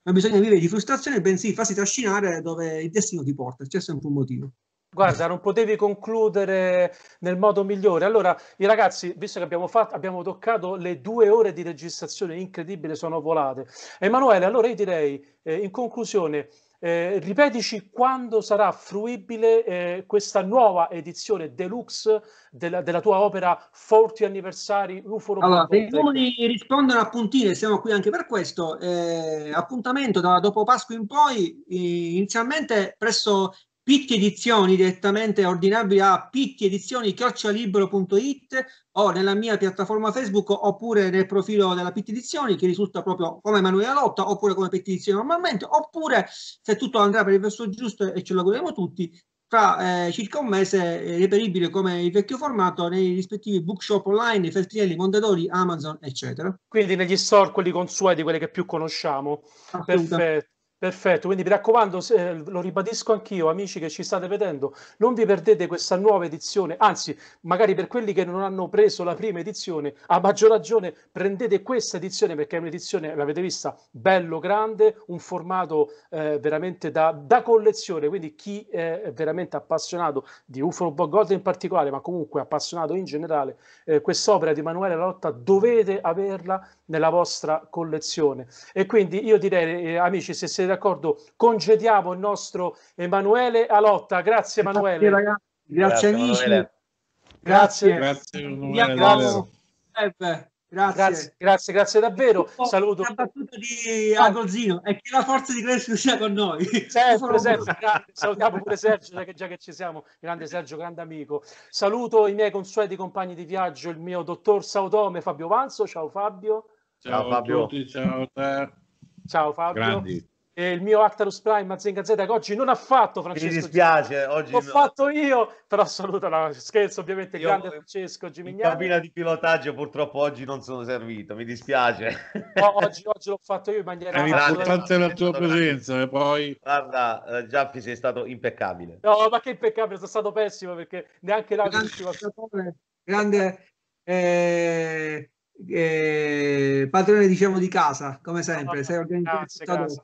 non bisogna vivere di frustrazione, bensì farsi trascinare dove il destino ti porta. C'è sempre un motivo. Guarda, non potevi concludere nel modo migliore. Allora, i ragazzi, visto che abbiamo, fatto, abbiamo toccato le due ore di registrazione incredibile, sono volate. Emanuele, allora io direi, eh, in conclusione, eh, ripetici quando sarà fruibile eh, questa nuova edizione deluxe della, della tua opera 40 anniversari UFO Allora, per noi rispondere a puntine, siamo qui anche per questo. Eh, appuntamento da dopo Pasqua in poi, eh, inizialmente presso Pitti Edizioni direttamente è ordinabile a pittiedizioni.it o nella mia piattaforma Facebook oppure nel profilo della Pitti Edizioni che risulta proprio come Emanuele Lotta oppure come Pitti Edizioni normalmente oppure se tutto andrà per il verso giusto e ce lo auguriamo tutti tra eh, circa un mese eh, reperibile come il vecchio formato nei rispettivi bookshop online, Feltrinelli, Mondadori, Amazon eccetera. Quindi negli store quelli consueti, quelli che più conosciamo. Perfetto. Perfetto, quindi mi raccomando, eh, lo ribadisco anch'io, amici che ci state vedendo, non vi perdete questa nuova edizione, anzi, magari per quelli che non hanno preso la prima edizione, a maggior ragione prendete questa edizione perché è un'edizione, l'avete vista, bello grande, un formato eh, veramente da, da, collezione, quindi chi è veramente appassionato di UFO Gold in particolare, ma comunque appassionato in generale, eh, quest'opera di Emanuele Lotta dovete averla nella vostra collezione. E quindi io direi, eh, amici, se siete siete d'accordo, congediamo il nostro Emanuele Alotta. Grazie Emanuele. Grazie, grazie, grazie amici. Emanuele. Grazie. Grazie. Emanuele. grazie. Grazie. Grazie, grazie, davvero. Oh, Saluto. La battuta di Agozino e che la forza di Cristo sia con noi. Certo, sempre, esatto, sempre. Salutiamo pure Sergio, che già che ci siamo. Grande Sergio, grande amico. Saluto i miei consueti compagni di viaggio, il mio dottor Sautome Fabio Vanzo. Ciao Fabio. Ciao, ciao Fabio. Tutti, ciao, ciao Fabio. Grandi eh, il mio Actarus Prime Mazinga Z che oggi non ha fatto Francesco. Mi dispiace, Gimigno. oggi ho no. fatto io, però saluta, no, scherzo ovviamente, il grande eh, Francesco Gimignani. In cabina di pilotaggio purtroppo oggi non sono servito, mi dispiace. No, oggi, oggi, l'ho fatto io in maniera... L'importante è la tua presenza e eh, poi... Guarda, eh, Giaffi sei stato impeccabile. No, ma che impeccabile, sono stato pessimo perché neanche la grande, grande eh, eh, padrone diciamo di casa, come sempre, ah, sei organizzato. Grazie, grazie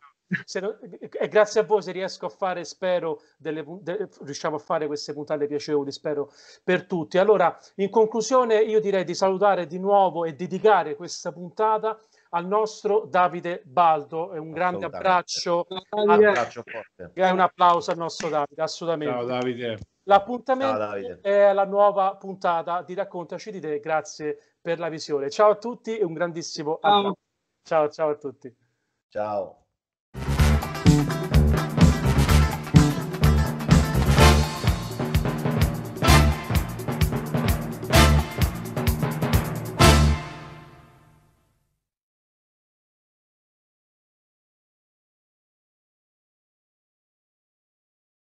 non, e grazie a voi se riesco a fare, spero, delle, de, riusciamo a fare queste puntate piacevoli, spero, per tutti. Allora, in conclusione, io direi di salutare di nuovo e dedicare questa puntata al nostro Davide Baldo. un grande abbraccio. Un abbraccio forte. E un applauso al nostro Davide, assolutamente. Ciao Davide. L'appuntamento Ciao, Davide. è la nuova puntata di Raccontaci di te. Grazie per la visione. Ciao a tutti e un grandissimo ciao. Ciao, ciao a tutti. Ciao.